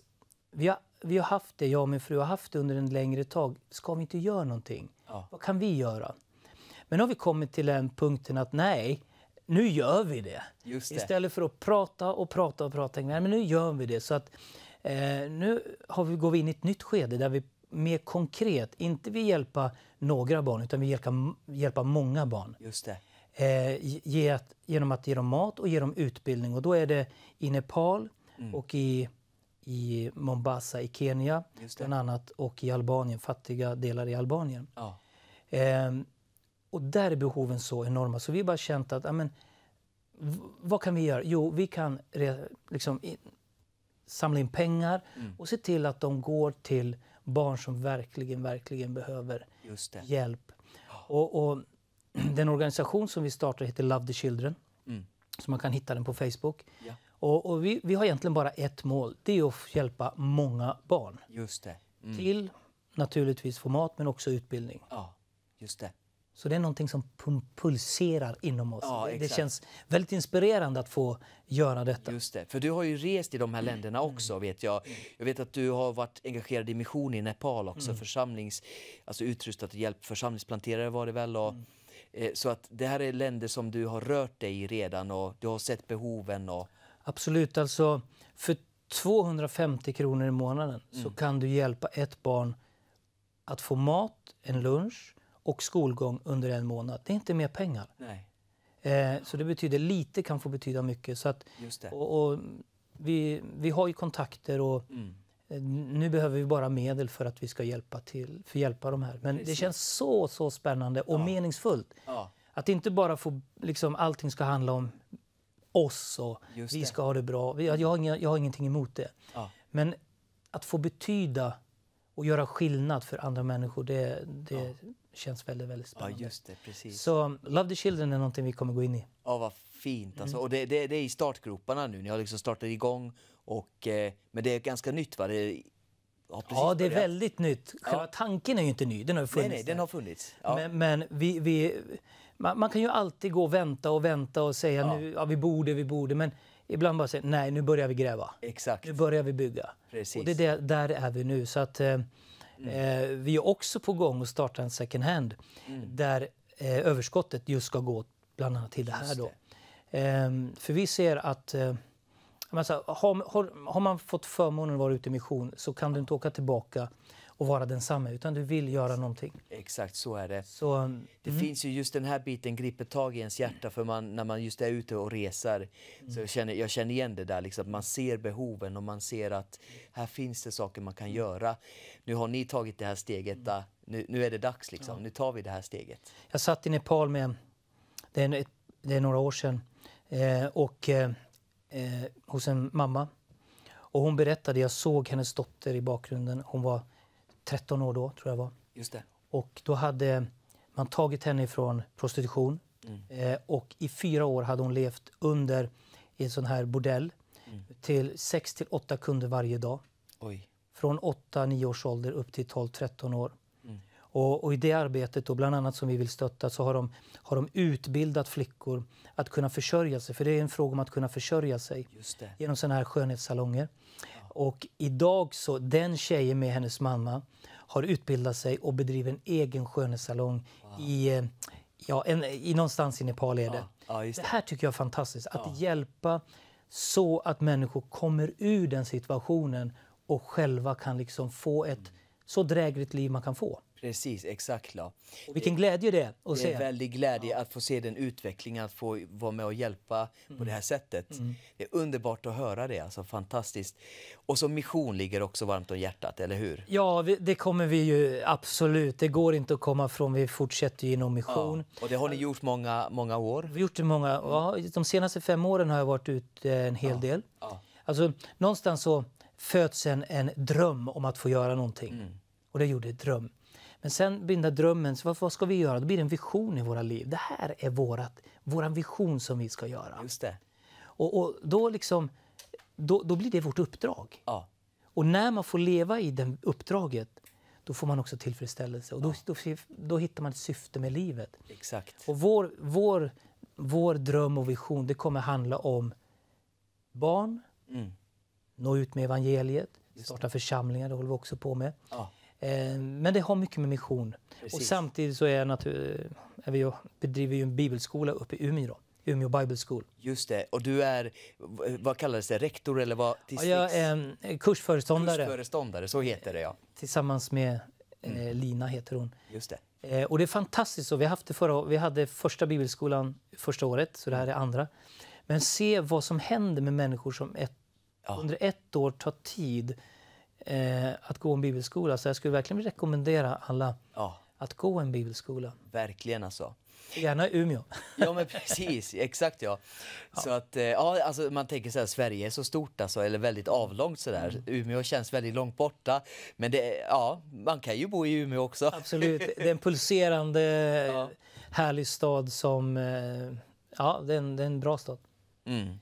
Vi har, vi har haft det, jag och min fru har haft det under en längre tag. Ska vi inte göra någonting? Ja. Vad kan vi göra? Men nu har vi kommit till den punkten att nej, nu gör vi det. det. Istället för att prata och prata och prata. Nej, men nu gör vi det. Så att, eh, nu har vi, går vi in i ett nytt skede där vi mer konkret, inte vill hjälpa några barn utan vi hjälpa, hjälpa många barn. Just det. Eh, ge genom att ge dem mat och ge dem utbildning. Och då är det i Nepal mm. och i, i Mombasa i Kenya bland annat och i Albanien, fattiga delar i Albanien. Ja. Ehm, och där är behoven så enorma. Så vi har bara känt att amen, vad kan vi göra? Jo, vi kan re, liksom, in, samla in pengar mm. och se till att de går till barn som verkligen, verkligen behöver hjälp. Och, och, <clears throat> den organisation som vi startar heter Love the Children. Mm. Så man kan hitta den på Facebook. Ja. Och, och vi, vi, har egentligen bara ett mål. Det är att hjälpa många barn. Just det. Mm. Till naturligtvis format men också utbildning. Ja, just det. Så det är någonting som pulserar inom oss. Ja, det, känns väldigt inspirerande att få göra detta. Just det, för du har ju rest i de här länderna också vet jag. Jag vet att du har varit engagerad i mission i Nepal också, mm. församlings, alltså utrustat och hjälpt församlingsplanterare var det väl. Och, mm. eh, Så att det här är länder som du har rört dig i redan och du har sett behoven. Och... Absolut, alltså för 250 kronor i månaden mm. så kan du hjälpa ett barn att få mat, en lunch, och skolgång under en månad. Det är inte mer pengar. Eh, så det betyder lite kan få betyda mycket. Så att, och, och, vi, vi har ju kontakter och mm. Eh, nu behöver vi bara medel för att vi ska hjälpa till, för hjälpa de här. Men Precis. det känns så, så spännande och ja. meningsfullt. Ja. Att inte bara få, liksom, allting ska handla om oss och vi ska ha det bra. Jag, jag, har, inga, jag har ingenting emot det. Ja. Men att få betyda och göra skillnad för andra människor, det, det, känns väldigt, väldigt spännande. Ja, just det, precis. Så Love the Children är någonting vi kommer gå in i. Ja, vad fint alltså. Mm. Och det, det, det, är i startgroparna nu, ni har liksom startat igång och, eh, men det är ganska nytt va? Det, Ja, ja, det är väldigt nytt. Själva ja. tanken är ju inte ny, den har funnits. Nej, nej, den har funnits. Ja. Men, men, vi, vi man, man, kan ju alltid gå och vänta och vänta och säga nu, ja, vi borde, vi borde. Men ibland bara säga nej, nu börjar vi gräva. Exakt. Nu börjar vi bygga. Precis. Och det är där, där är vi nu. Så att, eh, Mm. Eh, vi är också på gång att starta en second hand mm. där eh, överskottet just ska gå bland annat till det här. Då. Eh, för vi ser att alltså, har, har, har, man fått förmånen att vara ute i mission så kan du inte åka tillbaka och vara densamma, utan du vill göra någonting. Exakt, så är det. Så, mm. det mm. finns ju just den här biten, griper tag i ens hjärta, för man, när man just är ute och reser, mm. så jag känner, jag känner igen det där, liksom, man ser behoven och man ser att här finns det saker man kan mm. göra. Nu har ni tagit det här steget, där, mm. eh, nu, nu är det dags, liksom. Ja. nu tar vi det här steget. Jag satt i Nepal med, det är, det är några år sedan, eh, och eh, eh hos en mamma. Och hon berättade, jag såg hennes dotter i bakgrunden, hon var 13 år då, tror jag var. Just det. Och då hade man tagit henne från prostitution mm. Eh, och i fyra år hade hon levt under i en sån här bordell mm. till 6 till 8 kunder varje dag. Oj. Från 8-9 års ålder upp till 12-13 år. Mm. Och, och, i det arbetet, då, bland annat som vi vill stötta, så har de, har de utbildat flickor att kunna försörja sig. För det är en fråga om att kunna försörja sig genom sådana här skönhetssalonger. Och idag så, den tjejen med hennes mamma har utbildat sig och bedriver en egen skönhetssalong wow. i, eh, ja, en, i någonstans i Nepal. Är det. Ja, det. det. här tycker jag är fantastiskt. Att ja. hjälpa så att människor kommer ur den situationen och själva kan liksom få ett mm. så drägligt liv man kan få. Precis, exakt. Ja. Vilken glädje det är att se. Det är väldigt glädje ja. att få se den utvecklingen, att få vara med och hjälpa mm. på det här mm. sättet. Mm. Det är underbart att höra det, alltså fantastiskt. Och så mission ligger också varmt om hjärtat, eller hur? Ja, det kommer vi ju absolut. Det går inte att komma från. Vi fortsätter ju inom mission. Ja. Och det har ni gjort många, många år? Vi har gjort det många. Ja, de senaste fem åren har jag varit ute en hel ja. del. Ja. Alltså, någonstans så föds en, en dröm om att få göra någonting. Mm. Och det gjorde dröm. Men sen blir den drömmen, så vad, ska vi göra? Då blir det en vision i våra liv. Det här är vårat, våran vision som vi ska göra. Just det. Och, och då, liksom, då, då blir det vårt uppdrag. Ja. Och när man får leva i det uppdraget, då får man också tillfredsställelse. Och då, ja. då, då, hittar man ett syfte med livet. Exakt. Och vår, vår, vår dröm och vision, det kommer handla om barn, mm. nå ut med evangeliet, starta församlingar, det håller vi också på med. Ja. Eh, men det har mycket med mission. Precis. Och samtidigt så är jag natur, är vi, bedriver vi en bibelskola uppe i Umeå. Då. Umeå Bible School. Just det. Och du är, vad kallades det, rektor eller vad? Ja, jag är kursföreståndare. Kursföreståndare, så heter det ja. Tillsammans med eh, mm. Lina heter hon. Just det. Eh, och det är fantastiskt. Vi, haft det förra, vi hade första bibelskolan första året, så det här är mm. andra. Men se vad som händer med människor som ett, ja. under ett år tar tid eh, att gå en bibelskola. Så jag skulle verkligen rekommendera alla ja. att gå en bibelskola. Verkligen alltså. Gärna i Umeå. <laughs> ja, men precis. Exakt ja. ja. Så att, eh, ja, alltså, man tänker så här, Sverige är så stort alltså, eller väldigt avlångt sådär. Mm. Umeå känns väldigt långt borta. Men det, ja, man kan ju bo i Umeå också. Absolut. <laughs> Det är en pulserande, ja. härlig stad som, eh, ja, det är en, det är en bra stad. Mm.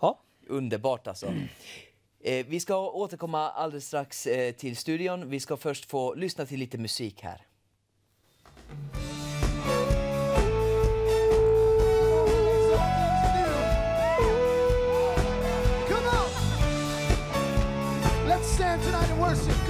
Ja. Underbart alltså. Mm. <clears throat> Eh, vi ska återkomma alldeles strax eh, till studion. Vi ska först få lyssna till lite musik här. Come on! Let's stand tonight and worship.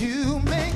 you make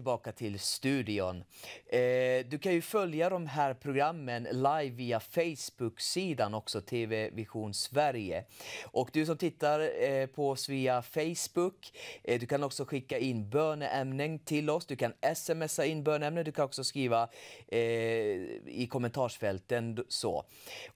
tillbaka till studion. Eh, du kan ju följa de här programmen live via Facebook-sidan också, TV Vision Sverige. Och du som tittar eh, på oss via Facebook, eh, du kan också skicka in böneämnen till oss. Du kan smsa in böneämnen, du kan också skriva i kommentarsfälten. så.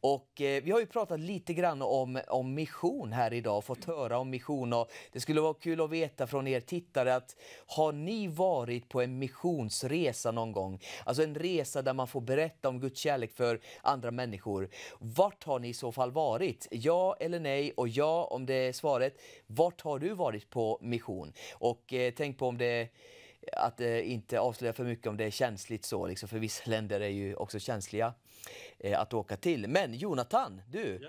Och vi har ju pratat lite grann om, om mission här idag, och fått höra om mission och det skulle vara kul att veta från er tittare att har ni varit på en missionsresa någon gång? Alltså en resa där man får berätta om Guds kärlek för andra människor. Vart har ni i så fall varit? Ja eller nej? Och ja, om det är svaret, vart har du varit på mission? Och eh, tänk på om det att eh, inte avslöja för mycket om det är känsligt så, liksom, för vissa länder är ju också känsliga eh, att åka till. Men Jonathan, du ja.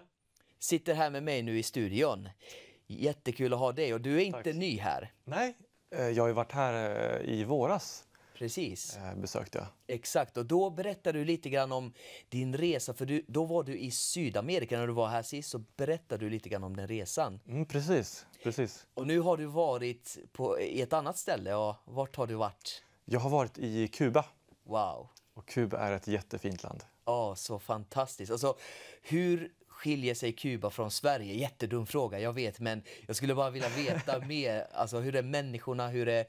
sitter här med mig nu i studion. Jättekul att ha dig och du är Tack. inte ny här. Nej, eh, jag har varit här eh, i våras Precis. Eh, besökte jag. Exakt, och då berättade du lite grann om din resa, för du, då var du i Sydamerika när du var här sist, så berättade du lite grann om den resan. Mm, precis, precis. Och nu har du varit på, i ett annat ställe, och vart har du varit? Jag har varit i Kuba. Wow. Och Kuba är ett jättefint land. Ja, oh, så fantastiskt. Alltså, hur skiljer sig Kuba från Sverige? Jättedum fråga, jag vet, men jag skulle bara vilja veta <laughs> mer. Alltså, hur är människorna? Hur är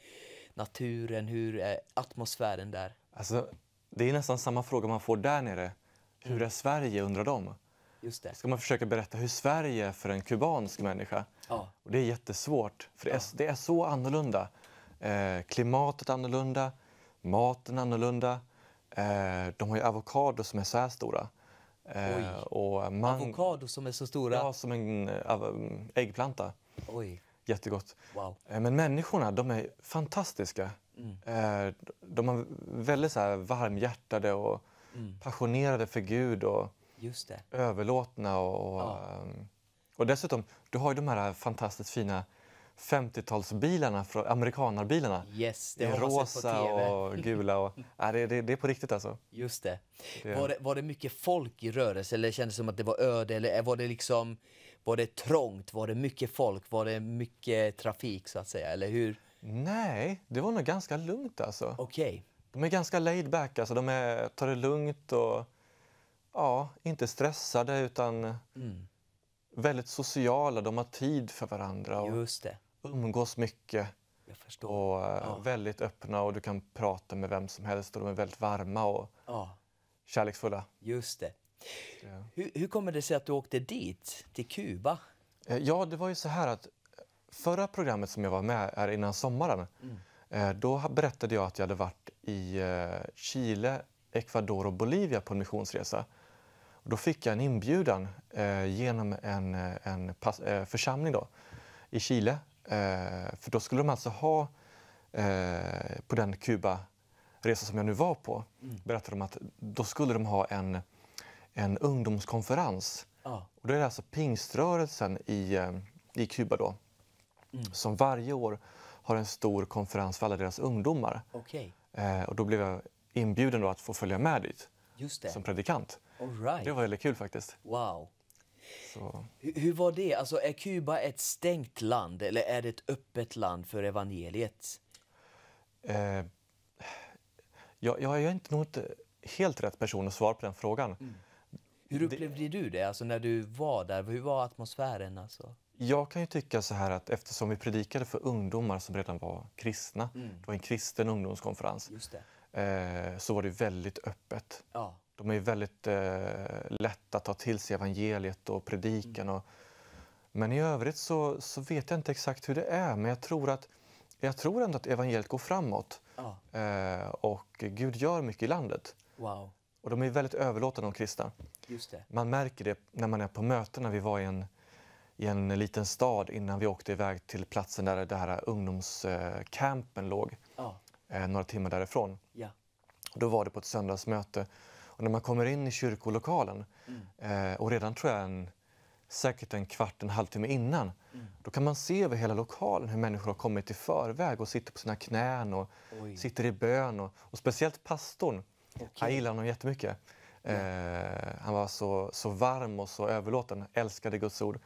naturen, hur är atmosfären där? Alltså, det är nästan samma fråga man får där nere. Hur mm. är Sverige, undrar de. Just det. Ska man försöka berätta hur Sverige är för en kubansk människa? Ja. Och det är jättesvårt, för det är, ja. det är så annorlunda. Eh, klimatet är annorlunda, maten är annorlunda. Eh, de har ju avokado som är så här stora. Eh, och man... Avokado som är så stora? Ja, som en eh, äggplanta. Oj jättegott. Wow. Eh, men människorna, de är fantastiska. Mm. Eh, de är väldigt så här varmhjärtade och mm. passionerade för Gud och överlåtna. Och, och, ja. Ehm, och dessutom, du har ju de här fantastiskt fina 50-talsbilarna, amerikanarbilarna. Yes, det, det är rosa och gula. Och, äh, <laughs> det, det, det, är på riktigt alltså. Just det. Var, det. var det mycket folk i rörelse eller kändes det som att det var öde? Eller var det liksom var det trångt? Var det mycket folk? Var det mycket trafik så att säga? Eller hur? Nej, det var nog ganska lugnt alltså. Okay. De är ganska laid back, alltså. de är, tar det lugnt och ja, inte stressade utan mm. väldigt sociala. De har tid för varandra och Just det. umgås mycket. Och eh, ja. väldigt öppna och du kan prata med vem som helst och de är väldigt varma och ja. kärleksfulla. Just det. Hur, hur kommer det sig att du åkte dit, till Kuba? Eh, ja, det var ju så här att förra programmet som jag var med är innan sommaren. Mm. Eh, då berättade jag att jag hade varit i eh, Chile, Ecuador och Bolivia på en missionsresa. Då fick jag en inbjudan genom en, en pass, församling då, i Chile. för då skulle de alltså ha, på den Kuba-resa som jag nu var på, mm. berättade de att då skulle de ha en en ungdomskonferens. Ah. Och det är alltså pingströrelsen eh, i, Kuba då, mm. som varje år har en stor konferens för alla deras ungdomar. Okay. Eh, och då blev jag inbjuden då att få följa med dit som predikant. Right. Det var väldigt kul faktiskt. Wow. Så. Hur var det? Alltså, är Kuba ett stängt land eller är det ett öppet land för evangeliet? Eh, jag, jag, är inte, nog inte helt rätt person att svara på den frågan. Mm. Hur upplevde det... du det alltså när du var där? Hur var atmosfären? Alltså? Jag kan ju tycka så här att eftersom vi predikade för ungdomar som redan var kristna, mm. det var en kristen ungdomskonferens, eh, så var det väldigt öppet. Ja. De är väldigt eh, lätta att ta till sig evangeliet och predikan. Mm. Och, men i övrigt så, så vet jag inte exakt hur det är, men jag tror, att, jag tror ändå att evangeliet går framåt. Ja. Eh, och Gud gör mycket i landet. Wow. Och de är väldigt överlåtande de kristna. Man märker det när man är på mötena. Vi var i en, i en liten stad innan vi åkte iväg till platsen där det här ungdomscampen låg, ja. Eh, några timmar därifrån. Ja. Då var det på ett söndagsmöte. Och när man kommer in i kyrkolokalen, mm. Eh, och redan tror jag en, säkert en kvart, en halvtimme innan, mm. då kan man se över hela lokalen hur människor har kommit i förväg och sitter på sina knän och Oj. sitter i bön. Och, och speciellt pastorn, Okay. Jag gillade honom jättemycket. Mm. Eh, han var så, så varm och så överlåten, älskade Guds ord.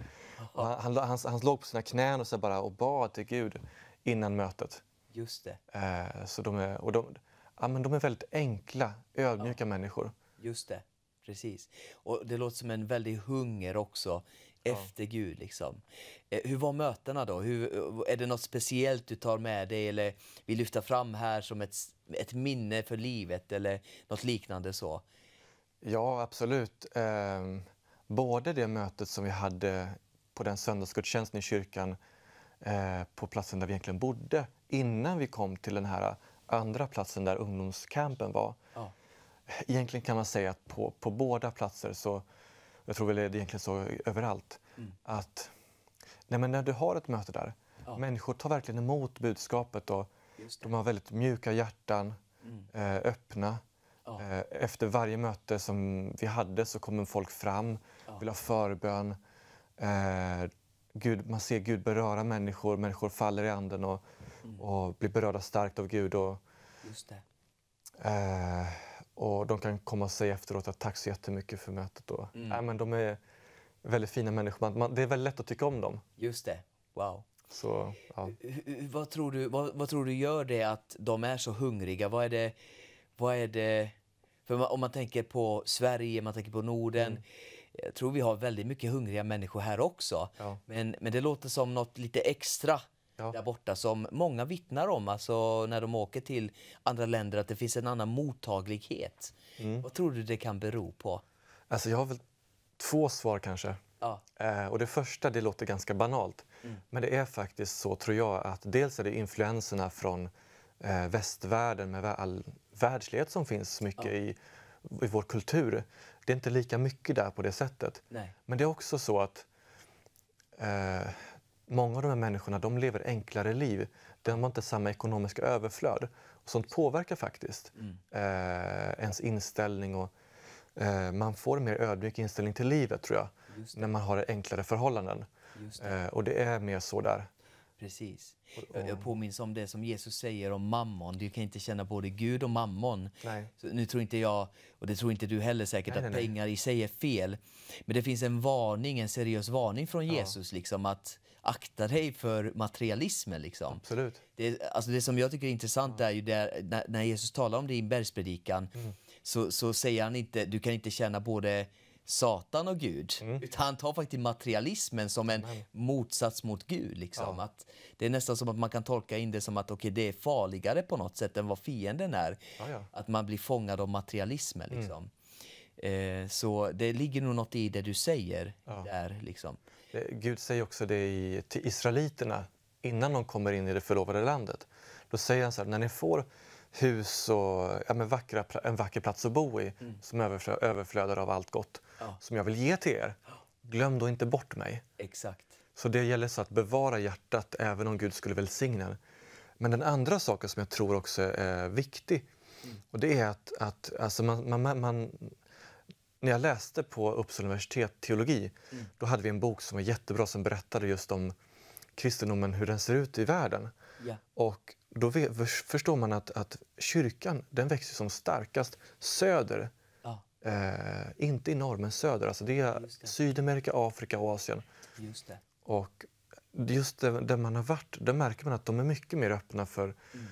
Han, han, han, han, låg på sina knän och, så bara, och bad till Gud innan mötet. Just det. Eh, så de är, och de, ja, men de är väldigt enkla, ödmjuka ja. människor. Just det, precis. Och det låter som en väldig hunger också efter Gud. Liksom. Eh, hur var mötena då? Hur, eh, är det något speciellt du tar med dig eller vill lyfta fram här som ett, ett minne för livet eller något liknande så? Ja, absolut. Ehm, både det mötet som vi hade på den söndagsgudstjänsten i kyrkan eh, på platsen där vi egentligen bodde innan vi kom till den här andra platsen där ungdomscampen var. Ja. Egentligen kan man säga att på, på båda platser så jag tror väl det är egentligen så överallt, mm. att nej, men när du har ett möte där, ja. människor tar verkligen emot budskapet och de har väldigt mjuka hjärtan, mm. Eh, öppna. Ja. Eh, efter varje möte som vi hade så kommer folk fram, ja. vill ha förbön. Eh, Gud, man ser Gud beröra människor, människor faller i anden och, mm. och blir berörda starkt av Gud. Och, Just det. Och de kan komma och säga efteråt att tack så jättemycket för mötet. Och, mm. äh, men de är väldigt fina människor. Man, man, det är väldigt lätt att tycka om dem. Just det. Wow. Så, ja. vad, tror du, vad, vad, tror du gör det att de är så hungriga? Vad är det... Vad är det för om man tänker på Sverige, man tänker på Norden. Mm. Jag tror vi har väldigt mycket hungriga människor här också. Ja. Men, men det låter som något lite extra ja. där borta som många vittnar om alltså, när de åker till andra länder, att det finns en annan mottaglighet. Mm. Vad tror du det kan bero på? Alltså jag har väl två svar kanske. Ja. Eh, och det första det låter ganska banalt, mm. men det är faktiskt så tror jag att dels är det influenserna från eh, västvärlden med all världslighet som finns mycket ja. i, i vår kultur. Det är inte lika mycket där på det sättet. Nej. Men det är också så att eh, Många av de här människorna de lever enklare liv. De har inte samma ekonomiska överflöd. sånt påverkar faktiskt mm. eh, ens inställning. Och, eh, man får en mer ödmjuk inställning till livet, tror jag, när man har enklare förhållanden. Det. Eh, och det är mer så där. Precis. Jag, påminns om det som Jesus säger om mammon. Du kan inte känna både Gud och mammon. nu tror inte jag, och det tror inte du heller säkert, nej, att nej, pengar nej. i sig är fel. Men det finns en varning, en seriös varning från ja. Jesus. Liksom att akta dig för materialismen. Liksom. Absolut. Det, alltså det som jag tycker är intressant mm. är ju där, när, när Jesus talar om det i bergspredikan mm. så, så säger han inte, du kan inte känna både Satan och Gud. Mm. Utan han tar faktiskt materialismen som en mm. motsats mot Gud. Liksom. Ja. Att det är nästan som att man kan tolka in det som att okay, det är farligare på något sätt än vad fienden är. Ja, ja. Att man blir fångad av materialismen. Mm. Liksom. Mm. Eh, så det ligger nog något i det du säger där. Liksom. Eh, Gud säger också det i, till israeliterna innan de kommer in i det förlovade landet. Då säger han så här, när ni får hus och ja, men vackra, en vacker plats att bo i mm. som överflödar av allt gott ja. som jag vill ge till er, glöm då inte bort mig. Exakt. Så det gäller så att bevara hjärtat även om Gud skulle välsigna det. Men den andra saken som jag tror också är viktig, mm. och det är att, att alltså man, man, man, när jag läste på Uppsala universitet teologi, mm. då hade vi en bok som var jättebra som berättade just om kristendomen, hur den ser ut i världen. Yeah. Och då förstår man att, att kyrkan den växer som starkast söder. Ja. Eh, inte i norr, men söder. Alltså det är det. Sydamerika, Afrika och Asien. Just det. Och just där, där, man har varit, där märker man att de är mycket mer öppna för mm.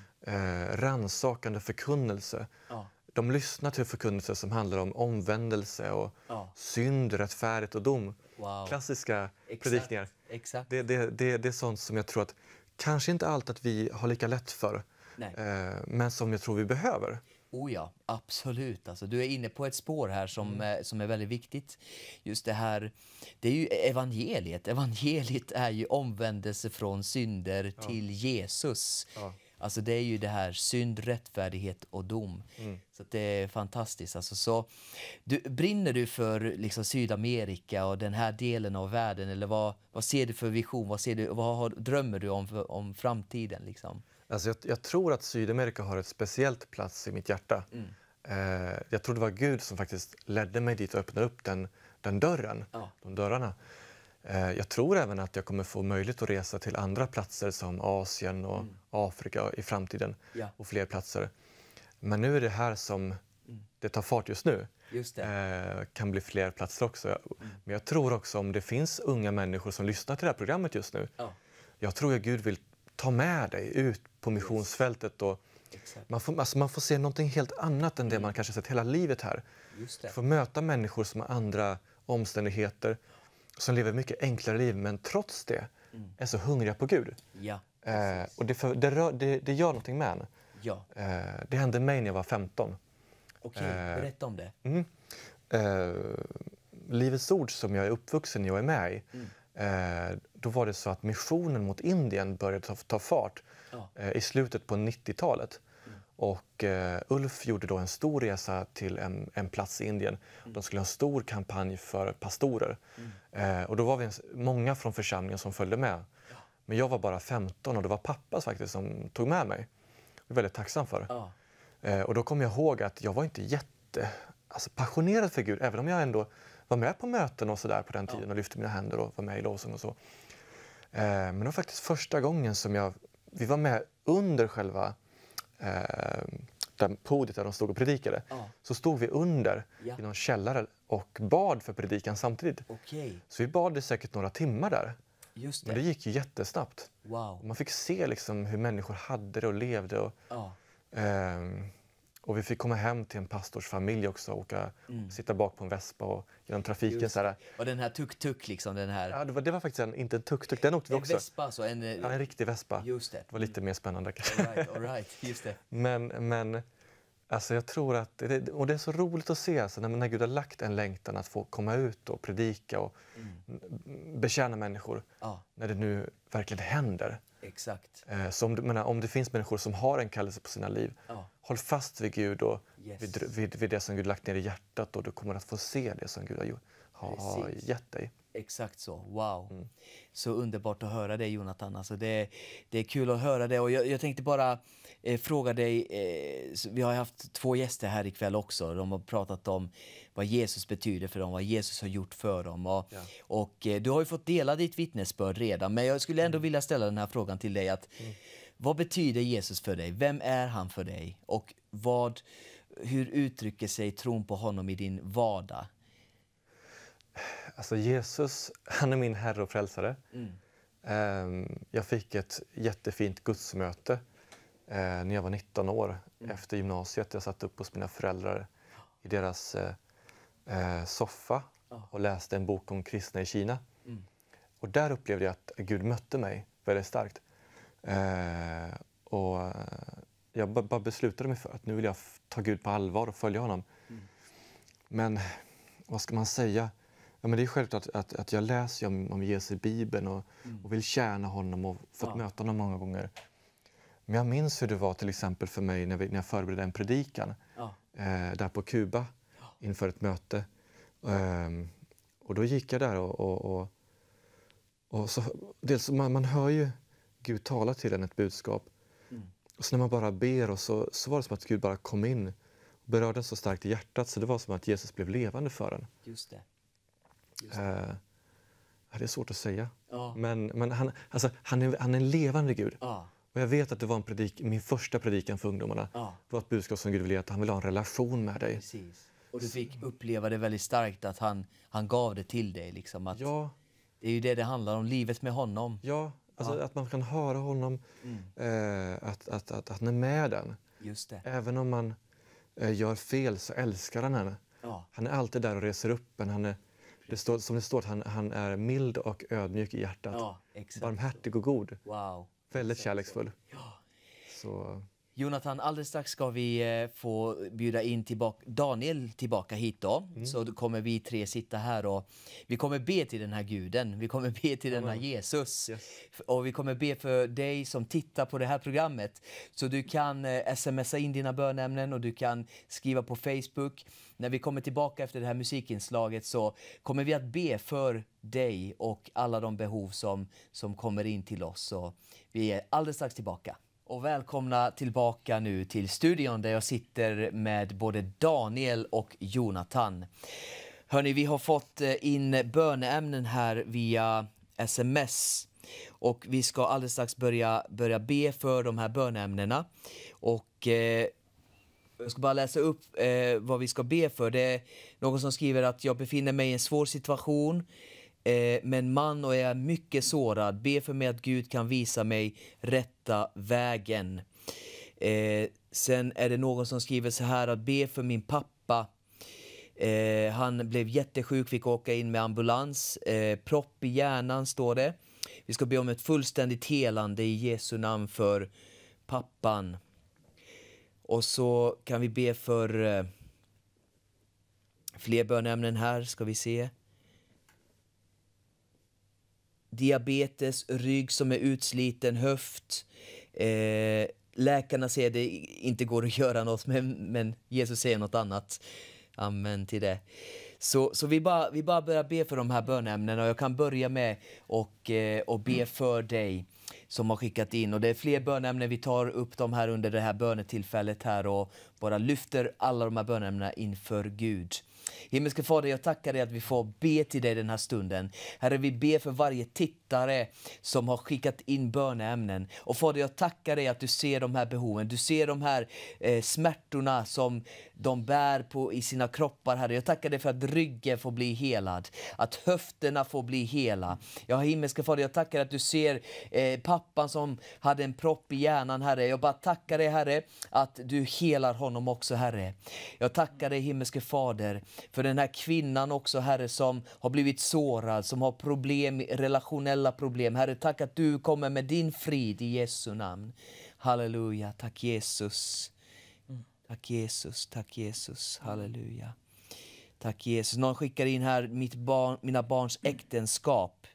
eh, rannsakande förkunnelse. Ja. De lyssnar till förkunnelse som handlar om omvändelse, och ja. synd, rättfärdighet och dom. Wow. Klassiska Exakt. predikningar. Exakt. Det, det, det, det är sånt som jag tror att kanske inte allt att vi har lika lätt för, Nej. Eh, men som jag tror vi behöver. Oh ja, absolut. Alltså, du är inne på ett spår här som, mm. Eh, som är väldigt viktigt. Just det här, det är ju evangeliet. Evangeliet är ju omvändelse från synder ja. till Jesus. Ja. Alltså det är ju det här synd, rättfärdighet och dom. Mm. Så det är fantastiskt. Alltså så, du, brinner du för liksom Sydamerika och den här delen av världen? Eller vad, vad ser du för vision? Vad, ser du, vad har, drömmer du om, om framtiden? Liksom? Alltså jag, jag, tror att Sydamerika har ett speciellt plats i mitt hjärta. Mm. Eh, jag tror det var Gud som faktiskt ledde mig dit och öppnade upp den, den dörren, ja. de dörrarna. Eh, jag tror även att jag kommer få möjlighet att resa till andra platser som Asien och mm. Afrika i framtiden ja. och fler platser. Men nu är det här som mm. det tar fart just nu. Just det. Eh, kan bli fler platser också. Mm. Men jag tror också om det finns unga människor som lyssnar till det här programmet just nu. Ja. Jag tror att Gud vill ta med dig ut på missionsfältet. Och man, får, alltså man får se någonting helt annat än det mm. man kanske sett hela livet här. Du får möta människor som har andra omständigheter som lever mycket enklare liv men trots det mm. är så hungriga på Gud. Ja, eh, och det, för, det, rör, det, det, gör någonting med en. Ja. Eh, det hände mig när jag var 15. Okej, okay, eh, berätta om det. Mm. Eh, Livets Ord som jag är uppvuxen i och är med i mm. Eh, då var det så att missionen mot Indien började ta, ta fart ja. eh, i slutet på 90-talet. Och eh, Ulf gjorde då en stor resa till en, en plats i Indien. Mm. De skulle ha en stor kampanj för pastorer. Mm. Eh, och då var vi många från församlingen som följde med. Men jag var bara 15 och det var pappa faktiskt som tog med mig. Det är väldigt tacksam för. Ja. Eh, och då kommer jag ihåg att jag var inte jätte alltså, passionerad för Gud, även om jag ändå var med på möten och sådär på den tiden ja. och lyfte mina händer och var med i lovsång och så. Eh, men det var faktiskt första gången som jag, vi var med under själva eh, där podiet där de stod och predikade, ah. så stod vi under ja. i någon källare och bad för predikan samtidigt. Okay. Så vi bad i säkert några timmar där. Just det. Men det gick ju jättesnabbt. Wow. Man fick se liksom hur människor hade det och levde. Och, ah. eh, och vi fick komma hem till en pastorsfamilj också och åka, mm. sitta bak på en vespa och genom trafiken. Så här. Och den här tuk-tuk liksom? Den här... Ja, det var, det var faktiskt en, inte en tuk-tuk, den åkte vi också. En vespa alltså? En, eh, ja, en riktig vespa. Just det. det var lite mm. mer spännande. All right, all right. Just det. <laughs> men, men alltså jag tror att, det, och det är så roligt att se alltså, när, när Gud har lagt en längtan att få komma ut och predika och mm. betjäna människor. Ah. När det nu verkligen händer. Exakt. Eh, så om, menar, om det finns människor som har en kallelse på sina liv, ja. håll fast vid Gud och yes. vid, vid, vid, det som Gud lagt ner i hjärtat och du kommer att få se det som Gud har, har, har gett dig. Exakt så. Wow. Mm. Så underbart att höra det, Jonathan. Alltså det, det är kul att höra det. Och jag, jag tänkte bara eh, fråga dig, eh, vi har haft två gäster här ikväll också. De har pratat om vad Jesus betyder för dem, vad Jesus har gjort för dem. Och, ja. och eh, du har ju fått dela ditt vittnesbörd redan, men jag skulle ändå mm. vilja ställa den här frågan till dig. Att, mm. Vad betyder Jesus för dig? Vem är han för dig? Och vad, hur uttrycker sig tron på honom i din vardag? Alltså Jesus, han är min Herre och Frälsare. Mm. Ehm, jag fick ett jättefint gudsmöte Eh, när jag var 19 år mm. efter gymnasiet. Jag satt upp hos mina föräldrar i deras eh, eh soffa och läste en bok om kristna i Kina. Mm. Och där upplevde jag att Gud mötte mig väldigt starkt. Eh, och jag bara beslutade mig för att nu vill jag ta Gud på allvar och följa honom. Mm. Men vad ska man säga? Ja, men det är självklart att, att, att jag läser om, om Jesus i Bibeln och, mm. och vill tjäna honom och fått ja. möta honom många gånger. Men jag minns hur det var till exempel för mig när, vi, när jag förberedde en predikan ja. eh, där på Kuba inför ett möte. Um, och då gick jag där och, och, och, och så, dels, man, man, hör ju Gud tala till en ett budskap. Mm. Och så när man bara ber och så, så var det som att Gud bara kom in och berörde en så starkt i hjärtat så det var som att Jesus blev levande för en. Just det. Just det. Uh, det är svårt att säga. Ja. Men, men han, alltså, han, är, han är en levande Gud. Ja. Men jag vet att det var en predik, min första predikan för ungdomarna. Ja. var ett budskap som Gud ville ge att han ville ha en relation med dig. Precis. Och du fick uppleva det väldigt starkt att han, han gav det till dig. Liksom, att ja. Det är ju det det handlar om, livet med honom. Ja, alltså ja. att man kan höra honom, mm. eh, att, att, att, att han är med en. Just det. Även om man eh, gör fel så älskar han henne. Ja. Han är alltid där och reser upp en. Han är, det står, som det står, han, han är mild och ödmjuk i hjärtat. Ja, barmhärtig och god. Wow. Väldigt kärleksfull. Ja. Så Jonathan, alldeles strax ska vi eh, få bjuda in tillbaka, Daniel tillbaka hit. Då. Mm. Så då kommer vi tre sitta här och vi kommer be till den här guden. Vi kommer be till denna Jesus. Yes. Och vi kommer be för dig som tittar på det här programmet. Så du kan eh, smsa in dina bönämnen och du kan skriva på Facebook. När vi kommer tillbaka efter det här musikinslaget så kommer vi att be för dig och alla de behov som, som kommer in till oss. Så vi är alldeles strax tillbaka och välkomna tillbaka nu till studion där jag sitter med både Daniel och Jonathan. Hörni, vi har fått eh, in böneämnen här via sms och vi ska alldeles strax börja, börja be för de här böneämnena. Och, eh, jag ska bara läsa upp eh, vad vi ska be för. Det är någon som skriver att jag befinner mig i en svår situation eh, men man och jag är mycket sårad. Be för mig att Gud kan visa mig rätta vägen. Eh, sen är det någon som skriver så här att be för min pappa. Eh, han blev jättesjuk, fick åka in med ambulans. Eh, propp i hjärnan står det. Vi ska be om ett fullständigt helande i Jesu namn för pappan. Och så kan vi be för eh, fler bönämnen här, ska vi se diabetes, rygg som är utsliten, höft. Eh, läkarna säger att det inte går att göra något, men, men Jesus säger något annat. Amen till det. Så, så vi, bara, vi bara börjar be för de här bönämnena. Jag kan börja med och, eh, och be mm. för dig som har skickat in. Och det är fler bönämnen. Vi tar upp dem här under det här bönetillfället här och bara lyfter alla de här bönämnena inför Gud. Himmelske Fader, jag tackar dig att vi får be till dig den här stunden. Herre, vi ber för varje tittare som har skickat in böneämnen. Och Fader, jag tackar dig att du ser de här behoven. Du ser de här eh, smärtorna som de bär på i sina kroppar, Herre. Jag tackar dig för att ryggen får bli helad, att höfterna får bli hela. Ja, himmelske Fader, jag tackar dig att du ser eh, pappan som hade en propp i hjärnan, Herre. Jag bara tackar dig, Herre, att du helar honom också, Herre. Jag tackar dig, himmelske Fader, för den här kvinnan också, Herre, som har blivit sårad, som har problem, relationella problem. Herre, tack att du kommer med din frid i Jesu namn. Halleluja, tack Jesus. Mm. Tack Jesus, tack Jesus, halleluja. Tack Jesus. Någon skickar in här mitt barn, mina barns äktenskap.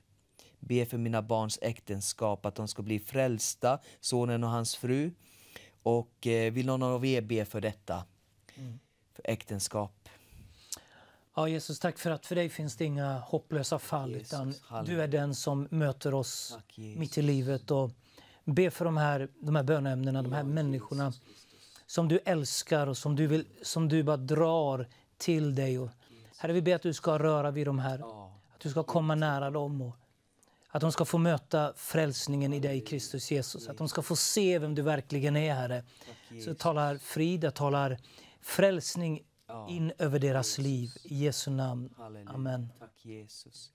Be för mina barns äktenskap, att de ska bli frälsta, sonen och hans fru. Och eh, vill någon av er be för detta? Mm. För äktenskap. Ja, Jesus, tack för att för dig finns det inga hopplösa fall. Jesus, utan du är den som möter oss tack, mitt i livet. Och be för de här, de här bönämnena, de här människorna som du älskar och som du, vill, som du bara drar till dig. Och, herre, vi ber att du ska röra vid de här. Att du ska komma nära dem. Och, att de ska få möta frälsningen i dig, Kristus Jesus. Att de ska få se vem du verkligen är, Herre. Så talar frid, jag talar frälsning in över deras liv. I Jesu namn. Amen. Tack Jesus.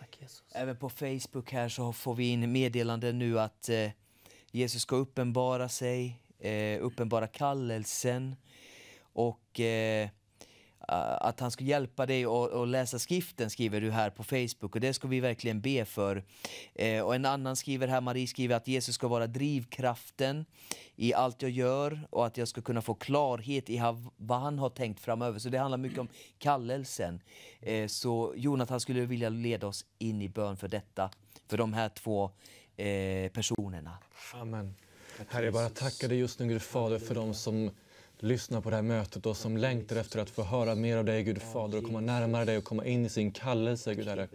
Tack Jesus. Även på Facebook här så får vi in meddelanden nu att eh, Jesus ska uppenbara sig, eh, uppenbara kallelsen och eh, Eh, att han ska hjälpa dig att läsa skriften skriver du här på Facebook och det ska vi verkligen be för. Eh, och en annan skriver här, Marie skriver att Jesus ska vara drivkraften i allt jag gör och att jag ska kunna få klarhet i vad han har tänkt framöver. Så det handlar mycket om kallelsen. Eh, så Jonathan skulle vilja leda oss in i bön för detta, för de här två personerna. Amen. Herre, jag bara tackar dig just nu, Gud Fader, för dem som Lyssna på det här mötet och som längtar efter att få höra mer av dig, Gud Fader, och komma närmare dig och komma in i sin kallelse, Gud Herre.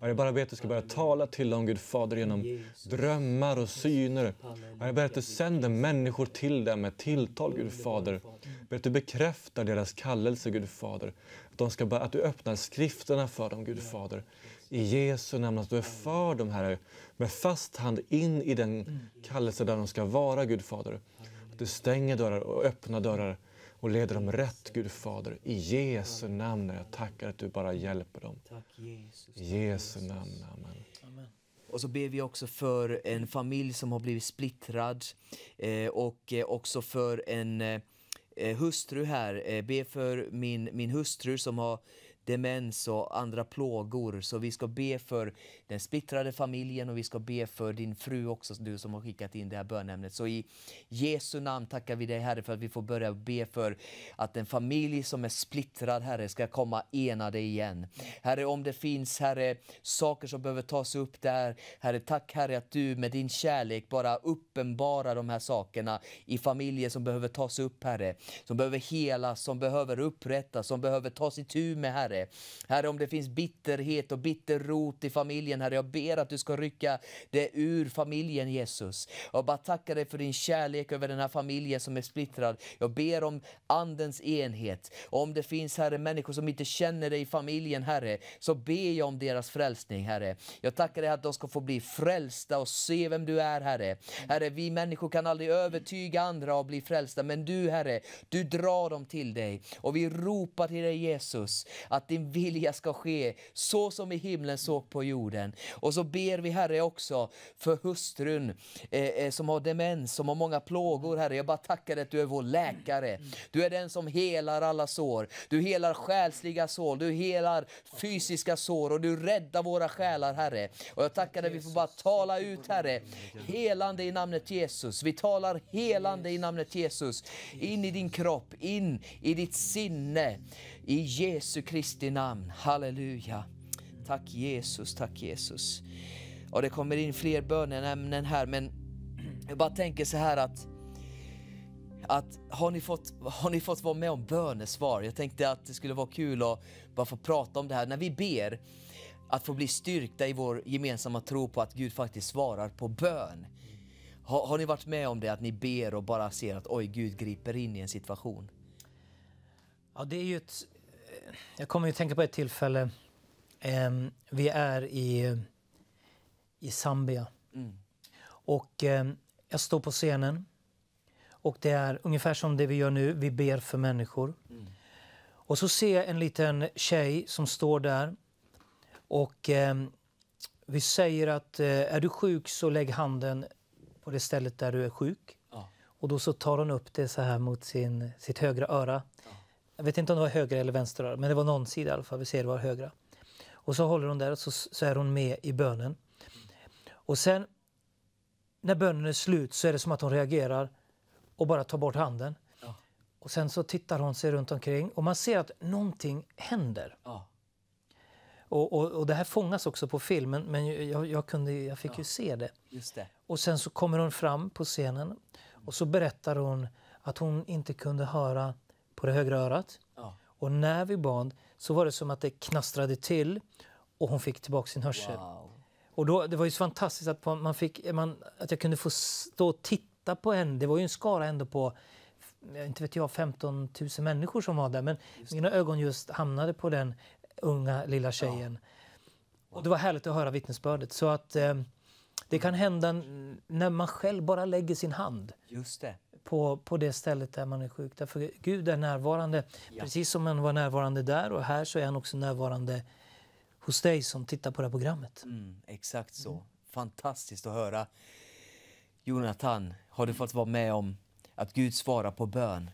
Och jag bara ber att du ska börja tala till dem, Gud Fader, genom drömmar och syner. Och jag ber att du sänder människor till dem med tilltal, Gud Fader. Jag ber att du bekräftar deras kallelse, Gud Fader. Att, de ska bara, att du öppnar skrifterna för dem, Gud Fader. I Jesu namn, att du är för dem, Herre, med fast hand in i den mm. kallelse där de ska vara, Gud Fader. Du stänger dörrar och öppnar dörrar och leder dem rätt, Gud Fader. I Jesu namn, jag tackar att du bara hjälper dem. I Jesu namn, amen. amen. Och så ber vi också för en familj som har blivit splittrad eh, och eh, också för en eh, hustru här. Be för min, min hustru som har demens och andra plågor. Så vi ska be för den splittrade familjen och vi ska be för din fru också, du som har skickat in det här bönämnet. Så i Jesu namn tackar vi dig Herre för att vi får börja be för att en familj som är splittrad Herre ska komma enade igen. Herre, om det finns Herre saker som behöver tas upp där, Herre, tack Herre att du med din kärlek bara uppenbarar de här sakerna i familjer som behöver tas upp Herre, som behöver helas, som behöver upprättas, som behöver tas itu med Herre Herre. Herre, om det finns bitterhet och bitter rot i familjen, Herre, jag ber att du ska rycka det ur familjen, Jesus. Jag bara tackar dig för din kärlek över den här familjen som är splittrad. Jag ber om Andens enhet. Och om det finns, Herre, människor som inte känner dig i familjen, Herre, så ber jag om deras frälsning, Herre. Jag tackar dig att de ska få bli frälsta och se vem du är, Herre. Herre, vi människor kan aldrig övertyga andra att bli frälsta, men du, Herre, du drar dem till dig. Och vi ropar till dig, Jesus, att att din vilja ska ske så som i himlen så på jorden. Och så ber vi Herre också för hustrun eh, eh, som har demens, som har många plågor Herre. Jag bara tackar dig att du är vår läkare. Du är den som helar alla sår. Du helar själsliga sår, du helar fysiska sår och du räddar våra själar Herre. Och jag tackar dig att vi får bara tala ut Herre, helande i namnet Jesus. Vi talar helande i namnet Jesus in i din kropp, in i ditt sinne. I Jesu Kristi namn. Halleluja. Tack Jesus, tack Jesus. Ja, det kommer in fler böneämnen här, men jag bara tänker så här att, att har, ni fått, har ni fått vara med om bönesvar? Jag tänkte att det skulle vara kul att bara få prata om det här. När vi ber, att få bli styrkta i vår gemensamma tro på att Gud faktiskt svarar på bön. Har, har ni varit med om det, att ni ber och bara ser att oj, Gud griper in i en situation? Ja, det är ju ett jag kommer att tänka på ett tillfälle. Ehm, vi är i, i Zambia. Mm. Och ehm, jag står på scenen. Och det är ungefär som det vi gör nu, vi ber för människor. Mm. Och så ser jag en liten tjej som står där. Och ehm, vi säger att eh, är du sjuk så lägg handen på det stället där du är sjuk. Ja. Och då så tar hon upp det så här mot sin, sitt högra öra. Ja jag vet inte om det var högra eller vänstra, men det var någon sida i alla fall. Vi ser det var högra. Och så håller hon där och så, så är hon med i bönen. Och sen när bönen är slut så är det som att hon reagerar och bara tar bort handen. Ja. Och sen så tittar hon sig runt omkring och man ser att någonting händer. Ja. Och, och, och, det här fångas också på filmen, men jag, jag kunde, jag fick ja. ju se det. det. Och sen så kommer hon fram på scenen och så berättar hon att hon inte kunde höra på det högra örat. Ja. Och när vi band så var det som att det knastrade till och hon fick tillbaka sin hörsel. Wow. Och då, det var ju så fantastiskt att, man fick, man, att jag kunde få stå och titta på henne. Det var ju en skara ändå på eh, inte vet jag, 15 000 människor som var där. Men mina ögon just hamnade på den unga lilla tjejen. Ja. Wow. Och det var härligt att höra vittnesbördet. Så att, eh, det kan mm. hända när man själv bara lägger sin hand. Just det på, på det stället där man är sjuk. Därför Gud är närvarande. Ja. Precis som han var närvarande där och här så är han också närvarande hos dig som tittar på det här programmet. Mm, exakt så. Mm. Fantastiskt att höra. Jonathan, har du fått vara med om att Gud svarar på bön?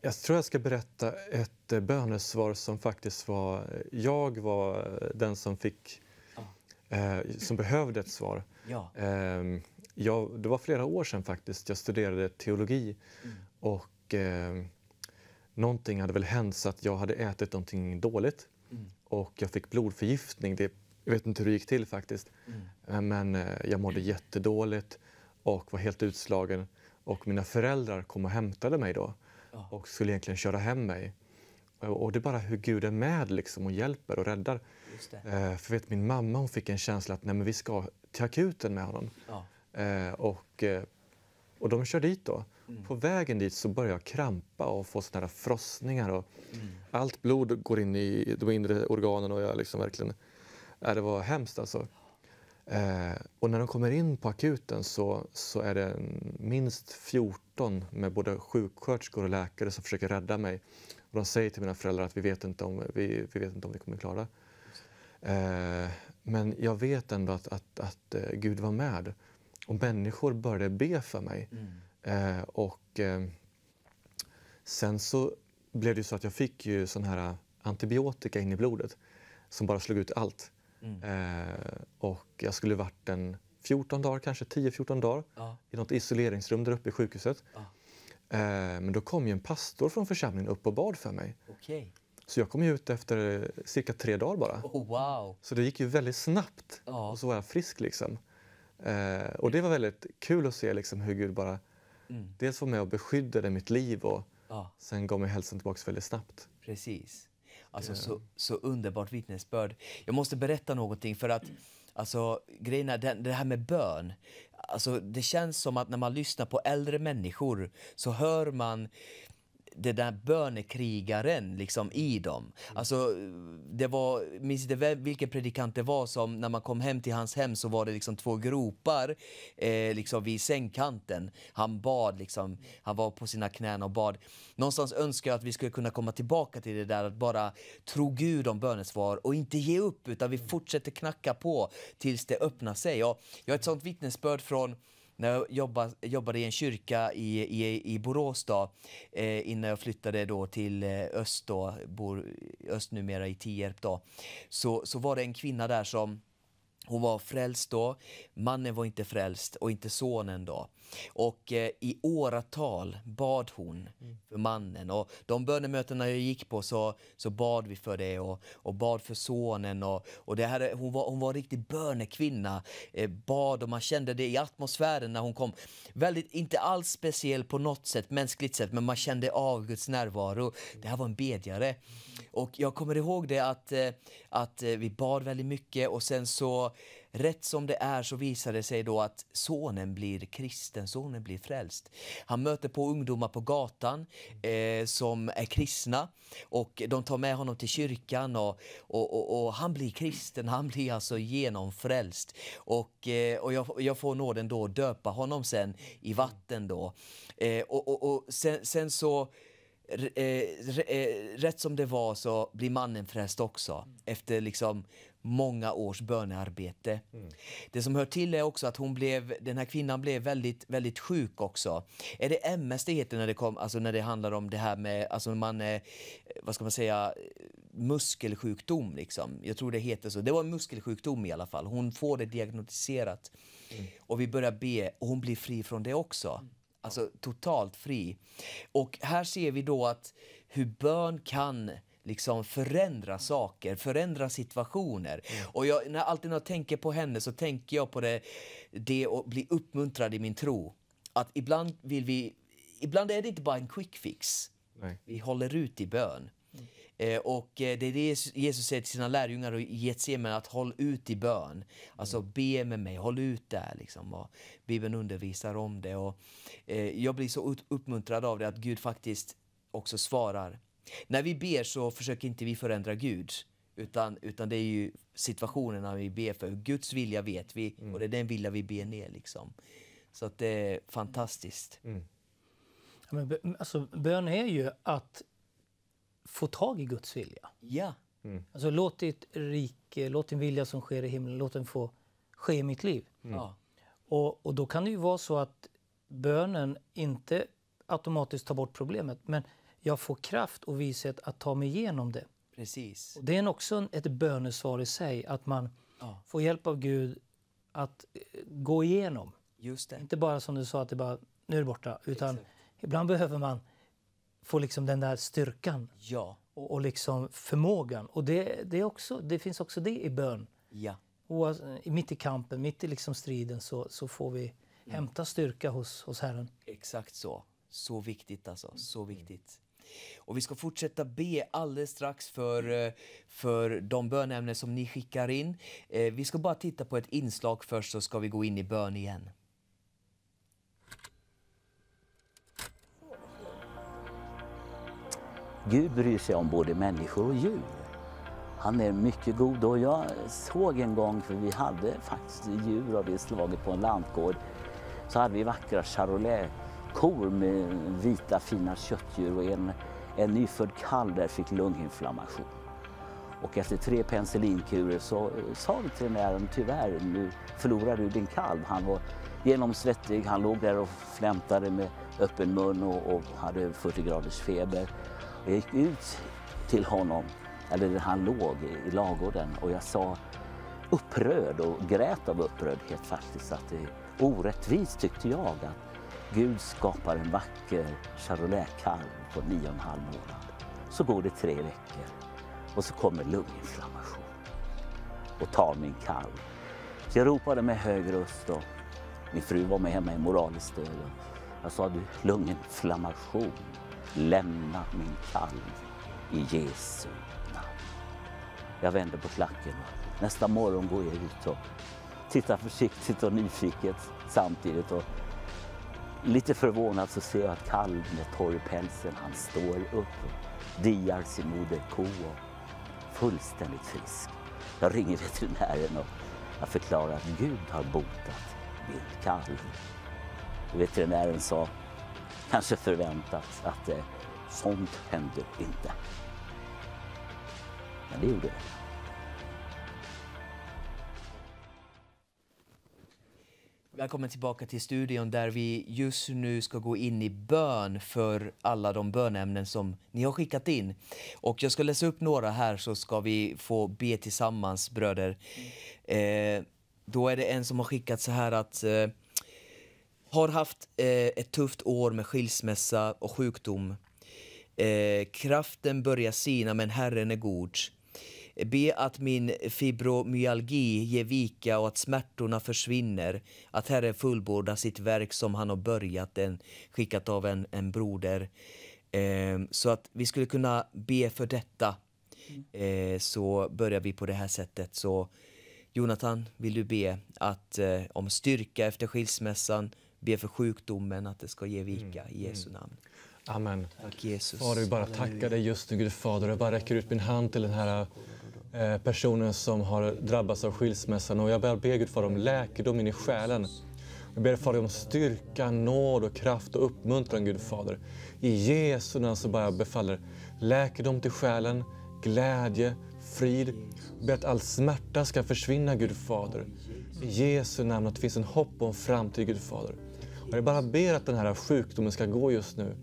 Jag tror jag ska berätta ett eh, bönesvar som faktiskt var... Eh, jag var eh, den som fick... Ah. Eh, som behövde ett svar. Ja. Eh, jag, det var flera år sedan faktiskt. Jag studerade teologi mm. och eh, någonting hade väl hänt så att jag hade ätit någonting dåligt mm. och jag fick blodförgiftning. Det, jag vet inte hur det gick till faktiskt. Mm. Eh, men eh, jag mådde jättedåligt och var helt utslagen. Och mina föräldrar kom och hämtade mig då och skulle egentligen köra hem mig. Eh, och det är bara hur Gud är med liksom, och hjälper och räddar. Eh, för vet, min mamma hon fick en känsla att Nej, men vi ska till akuten med honom. Ja. Eh, och, eh, och de kör dit då. Mm. På vägen dit så börjar jag krampa och få såna här frossningar. Och mm. Allt blod går in i de inre organen och jag liksom verkligen... Ja, äh, det var hemskt alltså. Eh, och när de kommer in på akuten så, så är det minst 14 med både sjuksköterskor och läkare som försöker rädda mig. Och de säger till mina föräldrar att vi vet inte om vi, vi, vet inte om vi kommer klara. Eh, men jag vet ändå att, att, att, att eh, Gud var med. Och människor började be för mig. Mm. Eh, och eh, sen så blev det så att jag fick ju sån här eh, antibiotika in i blodet som bara slog ut allt. Mm. Eh, och jag skulle varit en 14 dagar, kanske 10-14 dagar ja. i något isoleringsrum där uppe i sjukhuset. Ja. Eh, men då kom ju en pastor från församlingen upp och bad för mig. Okay. Så jag kom ut efter eh, cirka tre dagar bara. Oh, wow. Så det gick ju väldigt snabbt ja. och så var jag frisk liksom. Eh, och det var väldigt kul att se liksom hur Gud bara mm. dels var med och beskyddade mitt liv och ja. sen gav mig hälsan tillbaka väldigt snabbt. Precis. Alltså, det... så, eh. så underbart vittnesbörd. Jag måste berätta någonting för att Alltså, grejen är, det, det här med bön. Alltså, det känns som att när man lyssnar på äldre människor så hör man det där bönekrigaren liksom i dem. Mm. Alltså, det var, minns inte vilken predikant det var som när man kom hem till hans hem så var det liksom två gropar eh, liksom vid sängkanten. Han bad liksom, han var på sina knän och bad. Någonstans önskar jag att vi skulle kunna komma tillbaka till det där att bara tro Gud om bönesvar och inte ge upp utan vi fortsätter knacka på tills det öppnar sig. Och jag har ett sånt vittnesbörd från när jag jobbade, jobbade i en kyrka i, i, i Borås då, eh, innan jag flyttade då till eh, öst, då, bor öst numera i Tierp, då, så, så var det en kvinna där som hon var frälst då, mannen var inte frälst och inte sonen då. Och eh, i åratal bad hon för mannen och de bönemötena jag gick på så, så bad vi för det och, och bad för sonen. Och, och det här, hon, var, hon var en riktig bönekvinna, eh, bad och man kände det i atmosfären när hon kom. Väldigt, inte alls speciell på något sätt, mänskligt sett, men man kände av Guds närvaro. Det här var en bedjare. Och jag kommer ihåg det att, eh, att eh, vi bad väldigt mycket och sen så Rätt som det är så visar det sig då att sonen blir kristen, sonen blir frälst. Han möter på ungdomar på gatan eh, som är kristna och de tar med honom till kyrkan och, och, och, och han blir kristen, han blir alltså genomfrälst. Och, eh, och jag, jag får nåden då att döpa honom sen i vatten då. Eh, och, och, och sen, sen så eh, eh, rätt som det var så blir mannen frälst också. Efter liksom många års bönearbete. Mm. Det som hör till är också att hon blev, den här kvinnan blev väldigt, väldigt sjuk också. Är det MS det heter när det, kom, alltså när det handlar om det här med, alltså man är, eh, vad ska man säga, eh, muskelsjukdom liksom. Jag tror det heter så. Det var en muskelsjukdom i alla fall. Hon får det diagnostiserat mm. och vi börjar be och hon blir fri från det också. Mm. Alltså totalt fri. Och här ser vi då att hur bön kan liksom förändra saker, förändra situationer. Mm. Och jag, när, alltid när jag tänker på henne så tänker jag på det, det och bli uppmuntrad i min tro. Att ibland vill vi, ibland är det inte bara en quick fix. Nej. Vi håller ut i bön. Mm. Eh, och eh, det är det Jesus säger till sina lärjungar och Getsemane, att håll ut i bön. Alltså mm. be med mig, håll ut där. Liksom. Och Bibeln undervisar om det. Och, eh, jag blir så uppmuntrad av det, att Gud faktiskt också svarar när vi ber så försöker inte vi förändra Gud, utan, utan det är ju situationerna vi ber för. Guds vilja vet vi mm. och det är den vilja vi ber ner. Liksom. Så att det är fantastiskt. Mm. men, alltså, bön är ju att få tag i Guds vilja. Ja. Mm. Alltså, låt ditt rike, låt din vilja som sker i himlen, låt den få ske i mitt liv. Mm. Ja. Och, och då kan det ju vara så att bönen inte automatiskt tar bort problemet, men jag får kraft och vishet att ta mig igenom det. Precis. Och det är också ett bönesvar i sig, att man ja. får hjälp av Gud att eh, gå igenom. Inte bara som du sa, att det bara, nu är det borta. Utan Exakt. ibland behöver man få liksom den där styrkan ja. och, och, liksom förmågan. Och det, det, är också, det finns också det i bön. Ja. Och, eh, mitt i kampen, mitt i liksom striden, så, så får vi mm. hämta styrka hos, hos Herren. Exakt så. Så viktigt alltså. Så viktigt. Och vi ska fortsätta be alldeles strax för, eh, för de bönämnen som ni skickar in. Eh, vi ska bara titta på ett inslag först så ska vi gå in i bön igen. Gud bryr sig om både människor och djur. Han är mycket god och jag såg en gång, för vi hade faktiskt djur av det slaget på en lantgård, så hade vi vackra charolais kor med vita fina köttdjur och en, en nyfödd kalv där fick lunginflammation. Och efter tre penicillinkurer så eh, sa veterinären tyvärr, nu förlorar du din kalv. Han var genomsvettig, han låg där och flämtade med öppen mun och, och hade över 40 graders feber. jag gick ut till honom, eller där han låg i, i lagården och jag sa upprörd och grät av upprördhet faktiskt att det är orättvist tyckte jag att Gud skapar en vacker charolaisekalv på nio och en halv månad. Så går det tre veckor och så kommer lunginflammation och tar min kalv. Så jag ropade med hög röst och min fru var med hemma i moraliskt stöd. Jag sa, du lunginflammation, lämna min kalv i Jesu namn. Jag vände på klacken och nästa morgon går jag ut och tittar försiktigt och nyfiket samtidigt och Lite förvånad så ser jag att Kalv med torr pälsen, han står upp, och diar sin moderko och fullständigt frisk. Jag ringer veterinären och jag förklarar att Gud har botat min kalv. Veterinären sa, kanske förväntat, att eh, sånt händer inte. Men det gjorde det. Välkommen tillbaka till studion där vi just nu ska gå in i bön för alla de bönämnen som ni har skickat in. Och jag ska läsa upp några här så ska vi få be tillsammans bröder. Eh, då är det en som har skickat så här att eh, har haft eh, ett tufft år med skilsmässa och sjukdom. Eh, kraften börjar sina men Herren är god. Be att min fibromyalgi ger vika och att smärtorna försvinner. Att Herren fullbordar sitt verk som han har börjat, en, skickat av en, en broder. Eh, så att vi skulle kunna be för detta. Eh, så börjar vi på det här sättet. Så Jonathan, vill du be att, eh, om styrka efter skilsmässan, be för sjukdomen, att det ska ge vika mm. i Jesu mm. namn. Amen. Tack Jesus. Fader, vi bara tackar dig just nu, Gud Fader. Jag bara räcker ut min hand till den här eh, personen som har drabbats av skilsmässan. Och jag ber Gud Fader om läkedom in i själen. Jag ber Fader om styrka, nåd och kraft och uppmuntran Gud Fader. I Jesu namn så bara befaller läkedom till själen, glädje, frid. Jag ber att all smärta ska försvinna Gud Fader. I Jesu namn att det finns en hopp och en framtid Gud Fader. jag bara ber att den här sjukdomen ska gå just nu.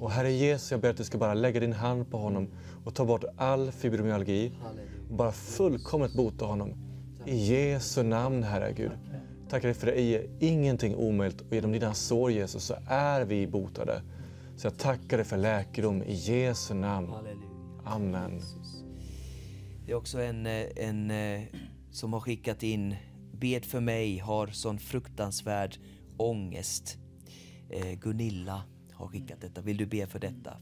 Och Herre Jesus, jag ber att du ska bara lägga din hand på honom och ta bort all fibromyalgi. Och bara fullkomligt bota honom. I Jesu namn, Herre Gud. Tackar dig för det är ingenting omöjligt och genom dina sår Jesus så är vi botade. Så jag tackar dig för läkedom i Jesu namn. Amen. Det är också en, eh, en eh, som har skickat in, bed för mig, har sån fruktansvärd ångest. Eh, Gunilla har skickat mm. detta. Vill du be för detta?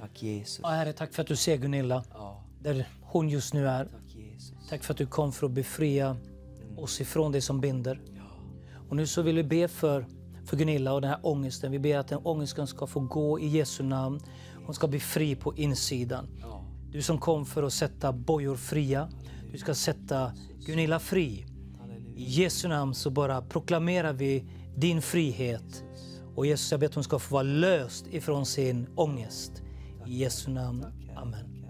Tack Jesus. Ja, herre, tack för att du ser Gunilla ja. där hon just nu är. Tack, tack, för att du kom för att befria mm. oss ifrån det som binder. Ja. Och nu så vill vi be för, för Gunilla och den här ångesten. Vi ber att den ångesten ska få gå i Jesu namn. Hon ska bli fri på insidan. Ja. Du som kom för att sätta bojor fria. Du ska sätta Gunilla fri. I Jesu namn så bara proklamerar vi din frihet och Jesus, jag ber att hon ska få vara löst ifrån sin ångest. I Jesu namn. Amen.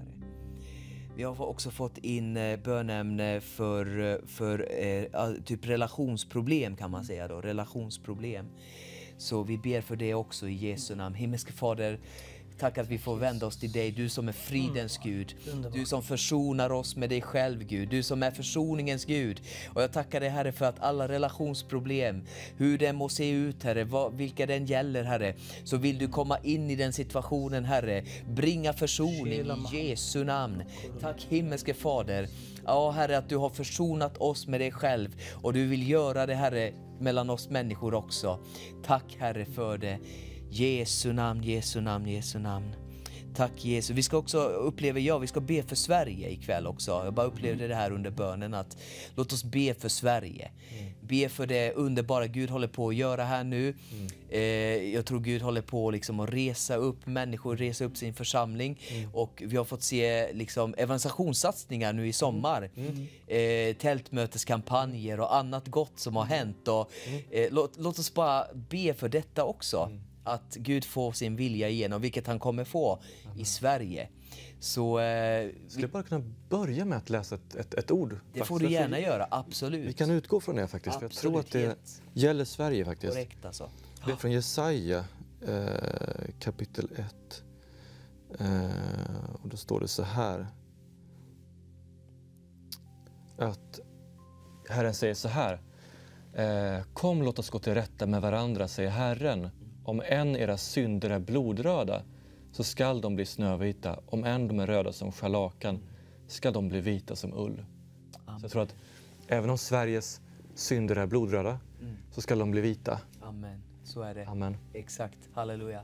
Vi har också fått in eh, bönämne för, eh, för eh, typ relationsproblem kan man säga då, relationsproblem. Så vi ber för det också i Jesu namn. Himmelske Fader, Tack att vi får vända oss till dig, du som är fridens mm. Gud. Du som försonar oss med dig själv Gud, du som är försoningens Gud. Och jag tackar dig Herre för att alla relationsproblem, hur den må se ut Herre, vilka den gäller Herre, så vill du komma in i den situationen Herre. Bringa försoning i Jesu namn. Tack himmelske Fader. Ja, Herre, att du har försonat oss med dig själv och du vill göra det, Herre, mellan oss människor också. Tack, Herre, för det. Jesu namn, Jesu namn, Jesu namn. Tack Jesus. Vi ska också, upplever jag, vi ska be för Sverige ikväll också. Jag bara upplevde mm. det här under bönen att låt oss be för Sverige. Mm. Be för det underbara Gud håller på att göra här nu. Mm. Eh, jag tror Gud håller på liksom att resa upp människor, mm. resa upp sin församling. Mm. Och vi har fått se liksom evangelisationssatsningar nu i mm. sommar. Eh, tältmöteskampanjer och annat gott som har hänt. Och, eh, låt, låt, oss bara be för detta också att Gud får sin vilja igenom, vilket han kommer få Amen. i Sverige. Så, eh, Skulle jag bara kunna börja med att läsa ett, ett, ett ord? Det faktiskt. får du gärna göra, absolut. Vi kan utgå från det faktiskt, absolut. för jag tror att det gäller Sverige faktiskt. Korrekt alltså. Det är från Jesaja eh, kapitel 1. Eh, och då står det så här. Att Herren säger så här. Eh, Kom låt oss gå till rätta med varandra, säger Herren. Om än era synder är blodröda så skall de bli snövita. Om än de är röda som scharlakan skall de bli vita som ull. Amen. Så jag tror att även om Sveriges synder är blodröda mm. så skall de bli vita. Amen. Så är det. Amen. Exakt. Halleluja.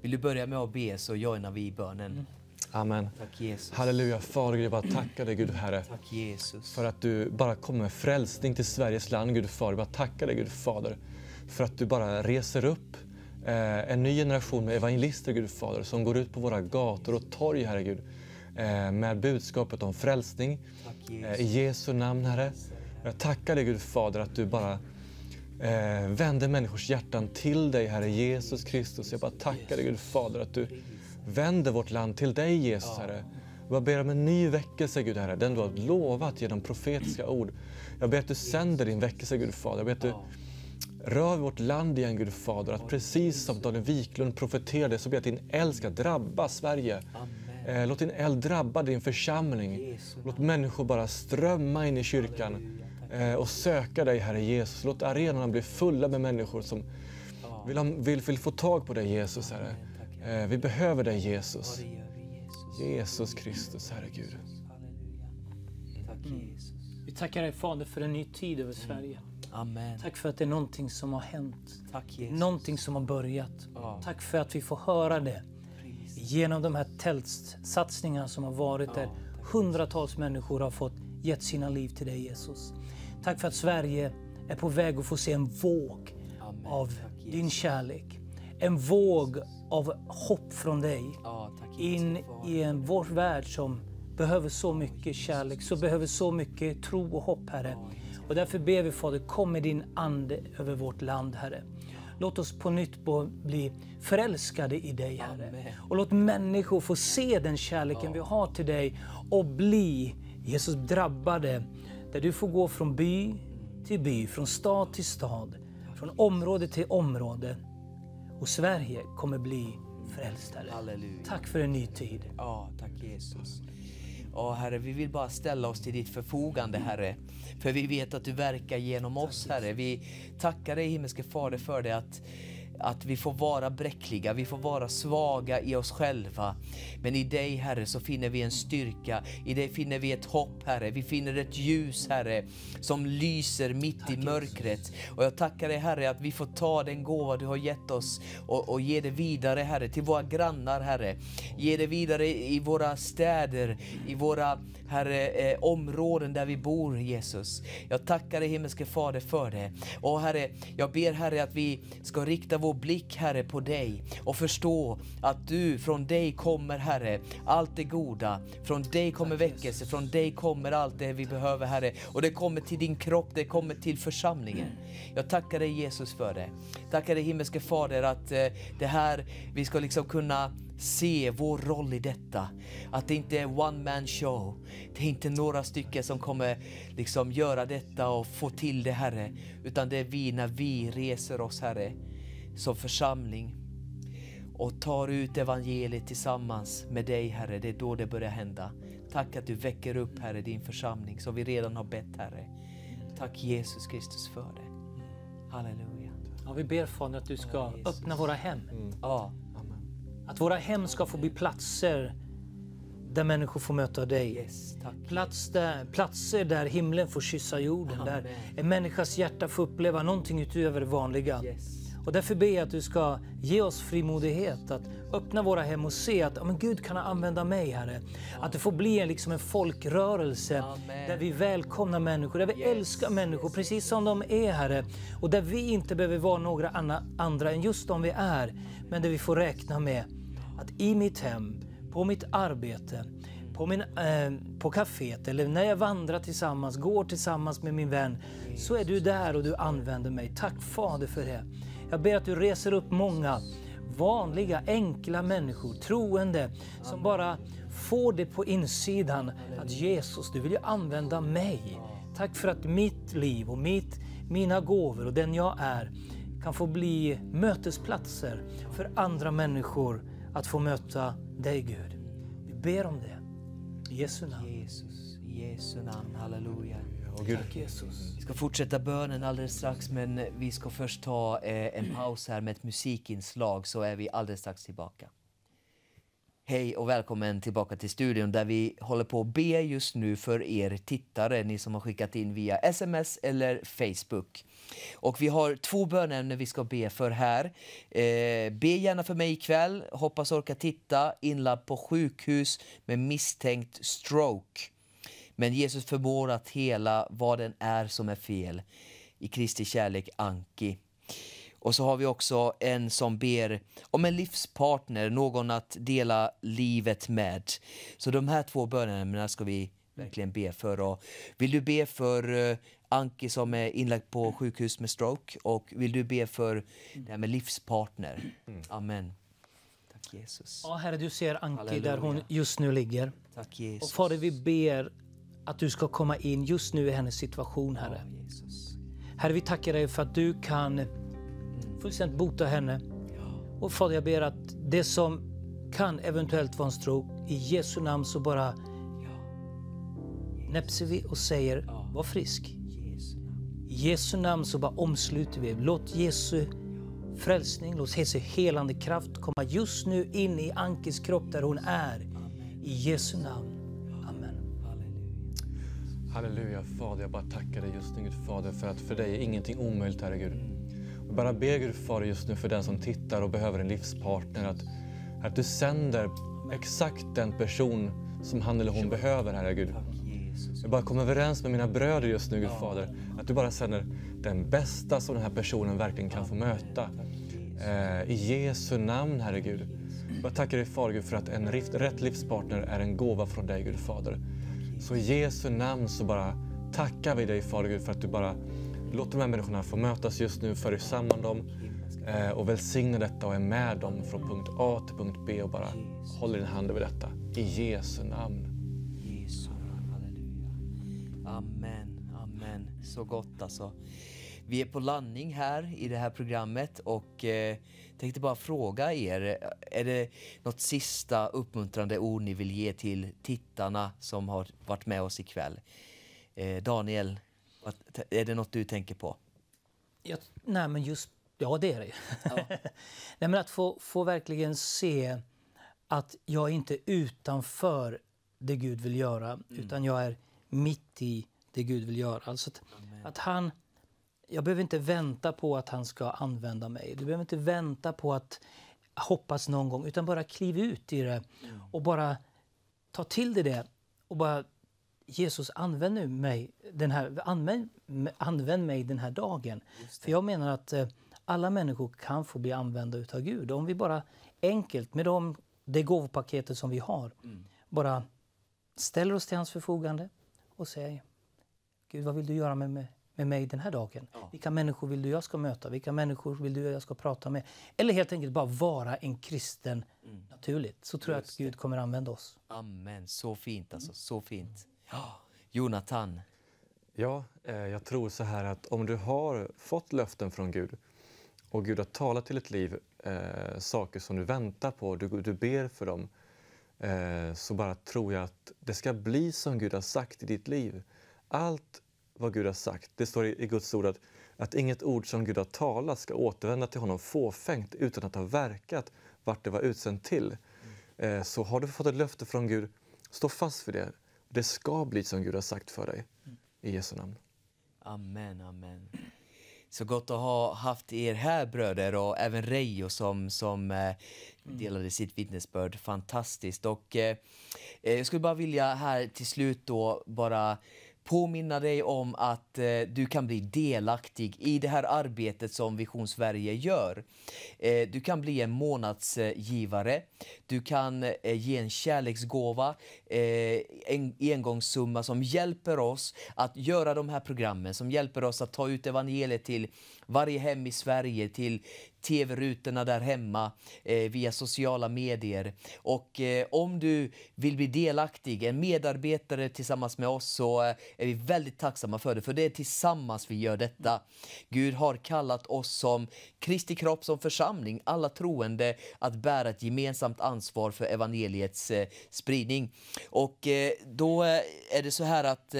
Vill du börja med att be så joinar vi i bönen. Mm. Amen. Tack Jesus. Halleluja. Fader, jag bara tackar dig Gud Herre. Tack Jesus. För att du bara kommer med frälsning till Sveriges land Gud Fader. Jag bara tackar dig Gud Fader. För att du bara reser upp Eh, en ny generation med evangelister, Gud Fader, som går ut på våra gator och torg, Herre Gud, eh, med budskapet om frälsning. Eh, I Jesu namn, Herre. Jag tackar dig, Gud Fader, att du bara eh, vänder människors hjärtan till dig, Herre Jesus Kristus. Jag bara tackar dig, Gud Fader, att du vänder vårt land till dig, Jesus, Herre. Jag ber om en ny väckelse, Gud Herre, den du har lovat genom profetiska ord. Jag ber att du sänder din väckelse, Gud Fader. Jag ber att du Rör vårt land igen, Gud Fader, att precis som Daniel Wiklund profeterade så ber jag att din eld ska drabba Sverige. Eh, låt din eld drabba din församling. Låt människor bara strömma in i kyrkan eh, och söka dig, Herre Jesus. Låt arenorna bli fulla med människor som vill, vill, vill få tag på dig, Jesus, Herre. Eh, vi behöver dig, Jesus. Jesus Kristus, Herre Gud. Mm. Vi tackar dig, Fader, för en ny tid över mm. Sverige. Amen. Tack för att det är någonting som har hänt. Tack Jesus. Någonting som har börjat. Ja. Tack för att vi får höra det. Precis. Genom de här tältsatsningarna som har varit ja, där hundratals Jesus. människor har fått gett sina liv till dig Jesus. Tack för att Sverige är på väg att få se en våg Amen. av tack, din kärlek. En våg av hopp från dig ja, tack, in i en vår värld som behöver så mycket kärlek, så behöver så mycket tro och hopp Herre. Och därför ber vi Fader, kom med din Ande över vårt land, Herre. Låt oss på nytt bli förälskade i dig, Herre. Amen. Och låt människor få se den kärleken ja. vi har till dig och bli, Jesus, drabbade. Där du får gå från by till by, från stad till stad, från område till område. Och Sverige kommer bli frälstare. Halleluja. Tack för en ny tid. Ja, tack Jesus. Ja, Herre, vi vill bara ställa oss till ditt förfogande, Herre. För vi vet att du verkar genom oss, Herre. Vi tackar dig himmelske Fader för det att att vi får vara bräckliga, vi får vara svaga i oss själva. Men i dig Herre så finner vi en styrka, i dig finner vi ett hopp Herre, vi finner ett ljus Herre som lyser mitt Tack, i mörkret. Och jag tackar dig Herre att vi får ta den gåva du har gett oss och, och ge det vidare Herre till våra grannar Herre. Ge det vidare i våra städer, i våra Herre, eh, områden där vi bor Jesus. Jag tackar dig himmelske Fader för det. Och Herre, jag ber Herre att vi ska rikta vår vår blick, Herre, på dig och förstå att du, från dig kommer, Herre, allt det goda. Från dig kommer väckelse, från dig kommer allt det vi behöver, Herre. Och det kommer till din kropp, det kommer till församlingen. Jag tackar dig Jesus för det. Tackar dig himmelske Fader att eh, det här, vi ska liksom kunna se vår roll i detta. Att det inte är one man show. Det är inte några stycken som kommer liksom göra detta och få till det Herre. Utan det är vi när vi reser oss Herre som församling och tar ut evangeliet tillsammans med dig Herre, det är då det börjar hända. Tack att du väcker upp Herre din församling som vi redan har bett Herre. Tack Jesus Kristus för det. Halleluja. Ja, vi ber Fader att du ska oh, öppna våra hem. Mm. Ja. Att våra hem ska få bli platser där människor får möta dig. Yes, Plats där, platser där himlen får kyssa jorden, Amen. där en människas hjärta får uppleva någonting utöver det vanliga. Yes. Och därför ber jag att du ska ge oss frimodighet att öppna våra hem och se att men Gud kan använda mig, Herre. Att det får bli en, liksom en folkrörelse Amen. där vi välkomnar människor, där vi yes. älskar människor precis som de är, Herre. Och där vi inte behöver vara några andra än just de vi är, men där vi får räkna med att i mitt hem, på mitt arbete, på, min, eh, på kaféet eller när jag vandrar tillsammans, går tillsammans med min vän, så är du där och du använder mig. Tack Fader för det. Jag ber att du reser upp många vanliga, enkla människor, troende, som bara får det på insidan att Jesus, du vill ju använda mig. Tack för att mitt liv och mitt, mina gåvor och den jag är kan få bli mötesplatser för andra människor att få möta dig Gud. Vi ber om det. I Jesu namn. Jesus, Jesu namn, halleluja. Och Gud. Tack Jesus. Vi ska fortsätta bönen alldeles strax men vi ska först ta eh, en paus här med ett musikinslag så är vi alldeles strax tillbaka. Hej och välkommen tillbaka till studion där vi håller på att be just nu för er tittare, ni som har skickat in via sms eller Facebook. Och vi har två bönämnen vi ska be för här. Eh, be gärna för mig ikväll, hoppas orka titta, inlagd på sjukhus med misstänkt stroke. Men Jesus förmår att hela vad den är som är fel. I Kristi kärlek Anki. Och så har vi också en som ber om en livspartner, någon att dela livet med. Så de här två bönerna ska vi verkligen be för. Och vill du be för eh, Anki som är inlagd på sjukhus med stroke och vill du be för det här med livspartner? Mm. Amen. Tack Jesus. Ja, Herre, du ser Anki Halleluja. där hon just nu ligger. Tack Jesus. Och Fader, vi ber att du ska komma in just nu i hennes situation, Herre. Herre, vi tackar dig för att du kan fullständigt bota henne. Och Fader, jag ber att det som kan eventuellt vara en stroke, i Jesu namn så bara näpser vi och säger var frisk. I Jesu namn så bara omsluter vi. Låt Jesu frälsning, låt Jesu helande kraft komma just nu in i Ankis kropp där hon är. I Jesu namn. Halleluja Fader, jag bara tackar dig just nu Gud Fader för att för dig är ingenting omöjligt Herre Gud. Jag bara ber Gud Fader just nu för den som tittar och behöver en livspartner att, att du sänder exakt den person som han eller hon behöver Herre Gud. Jag bara kommer överens med mina bröder just nu Gud Fader att du bara sänder den bästa som den här personen verkligen kan få möta. Eh, I Jesu namn Herre Gud. Jag tackar dig Fader Gud för att en rätt livspartner är en gåva från dig Gud Fader. Så i Jesu namn så bara tackar vi dig Fader Gud för att du bara låter de här människorna få mötas just nu, för samman dem eh, och välsignar detta och är med dem från punkt A till punkt B och bara håller din hand över detta. I Jesu namn. Jesu namn, halleluja. Amen, amen. Så gott alltså. Vi är på landning här i det här programmet och eh, tänkte bara fråga er, är det något sista uppmuntrande ord ni vill ge till tittarna som har varit med oss ikväll? Eh, Daniel, är det något du tänker på? Jag, nej, men just, ja det är det ju. Ja. <laughs> nej, men att få, få verkligen se att jag inte är utanför det Gud vill göra, mm. utan jag är mitt i det Gud vill göra. Alltså att, att han jag behöver inte vänta på att han ska använda mig. Du behöver inte vänta på att hoppas någon gång, utan bara kliv ut i det mm. och bara ta till dig det och bara Jesus, använd mig den här, använd, använd mig den här dagen. För jag menar att eh, alla människor kan få bli använda av Gud. Om vi bara enkelt, med de, det gåvopaketet som vi har, mm. bara ställer oss till hans förfogande och säger Gud, vad vill du göra med mig? med mig den här dagen? Ja. Vilka människor vill du jag ska möta? Vilka människor vill du jag ska prata med? Eller helt enkelt bara vara en kristen mm. naturligt. Så tror Just jag att Gud det. kommer använda oss. Amen. Så fint alltså. Så fint. Ja. Jonathan. Ja, eh, jag tror så här att om du har fått löften från Gud och Gud har talat till ditt liv eh, saker som du väntar på, du, du ber för dem, eh, så bara tror jag att det ska bli som Gud har sagt i ditt liv. Allt vad Gud har sagt. Det står i Guds ord att, att inget ord som Gud har talat ska återvända till honom fåfängt utan att ha verkat vart det var utsänt till. Mm. Eh, så har du fått ett löfte från Gud, stå fast vid det. Det ska bli som Gud har sagt för dig. Mm. I Jesu namn. Amen, amen. Så gott att ha haft er här bröder och även Reijo som, som eh, mm. delade sitt vittnesbörd. Fantastiskt. Och, eh, eh, jag skulle bara vilja här till slut då bara påminna dig om att eh, du kan bli delaktig i det här arbetet som Vision Sverige gör. Eh, du kan bli en månadsgivare, du kan eh, ge en kärleksgåva, eh, en engångssumma som hjälper oss att göra de här programmen, som hjälper oss att ta ut evangeliet till varje hem i Sverige, till, tv-rutorna där hemma, eh, via sociala medier. Och eh, om du vill bli delaktig, en medarbetare tillsammans med oss, så eh, är vi väldigt tacksamma för det, för det är tillsammans vi gör detta. Gud har kallat oss som Kristi kropp, som församling, alla troende, att bära ett gemensamt ansvar för evangeliets eh, spridning. Och eh, då eh, är det så här att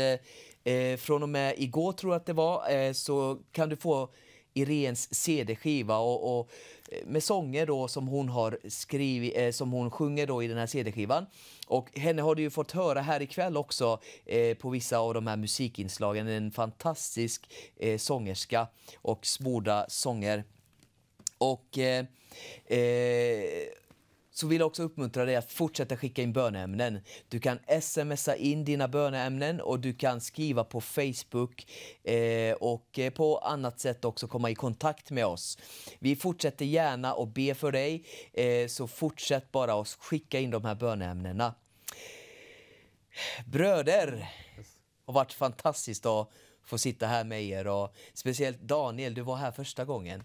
från och med igår, tror jag att det var, så kan du få Irens CD-skiva och, och, eh, med sånger då som hon har skrivit, eh, som hon sjunger då i den här CD-skivan. Och henne har du ju fått höra här ikväll också eh, på vissa av de här musikinslagen. En fantastisk eh, sångerska och smorda sånger. Och eh, eh, så vill jag också uppmuntra dig att fortsätta skicka in böneämnen. Du kan smsa in dina böneämnen och du kan skriva på Facebook eh, och eh, på annat sätt också komma i kontakt med oss. Vi fortsätter gärna att be för dig, eh, så fortsätt bara att skicka in de här böneämnena. Bröder, det har varit fantastiskt att få sitta här med er och speciellt Daniel, du var här första gången.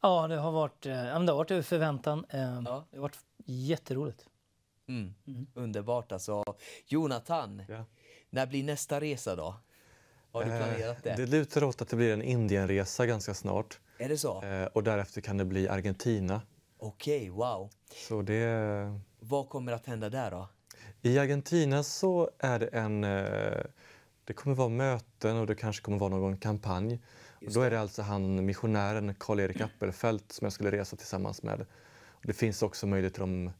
Ja, det har varit, eh, det har varit över förväntan. Eh, ja. Det har varit Jätteroligt. Mm. Mm. Underbart alltså. Jonathan, ja. när blir nästa resa då? Har du eh, planerat det? det lutar åt att det blir en Indienresa ganska snart. Är det så? Eh, och därefter kan det bli Argentina. Okej, okay, wow. Så det... Vad kommer att hända där då? I Argentina så är det en... Eh, det kommer vara möten och det kanske kommer vara någon kampanj. Just då är det alltså han missionären Karl-Erik Appelfelt som jag skulle resa tillsammans med. Det finns också möjligheter om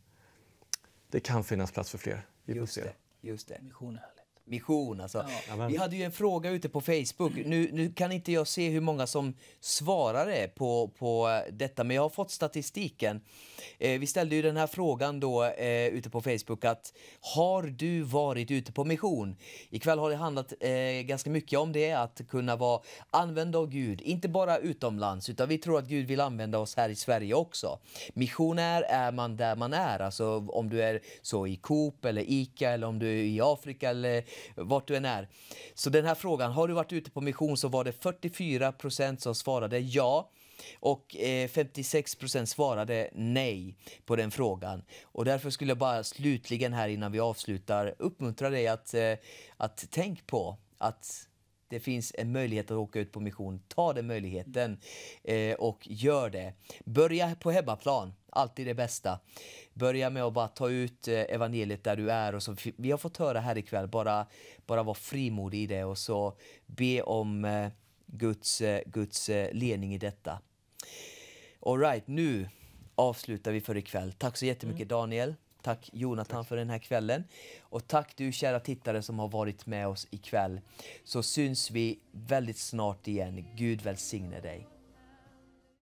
det kan finnas plats för fler. just det, just det. Missioner mission alltså. Ja. Vi hade ju en fråga ute på Facebook. Nu, nu kan inte jag se hur många som svarade på, på eh, detta, men jag har fått statistiken. Eh, vi ställde ju den här frågan då eh, ute på Facebook att har du varit ute på mission? Ikväll har det handlat eh, ganska mycket om det, att kunna vara använda av Gud, inte bara utomlands, utan vi tror att Gud vill använda oss här i Sverige också. Missionär är man där man är, alltså om du är så i Coop eller Ica eller om du är i Afrika eller vart du än är. Så den här frågan, har du varit ute på mission så var det 44 procent som svarade ja och 56 eh, procent svarade nej på den frågan. Och därför skulle jag bara slutligen här innan vi avslutar uppmuntra dig att, eh, att tänk på att det finns en möjlighet att åka ut på mission. Ta den möjligheten eh, och gör det. Börja på hemmaplan alltid det bästa. Börja med att bara ta ut eh, evangeliet där du är. Och så, vi har fått höra här ikväll, bara, bara vara frimodig i det och så be om eh, Guds, eh, Guds ledning i detta. All right, nu avslutar vi för ikväll. Tack så jättemycket mm. Daniel. Tack Jonathan tack. för den här kvällen. Och tack du kära tittare som har varit med oss ikväll. Så syns vi väldigt snart igen. Gud välsigne dig.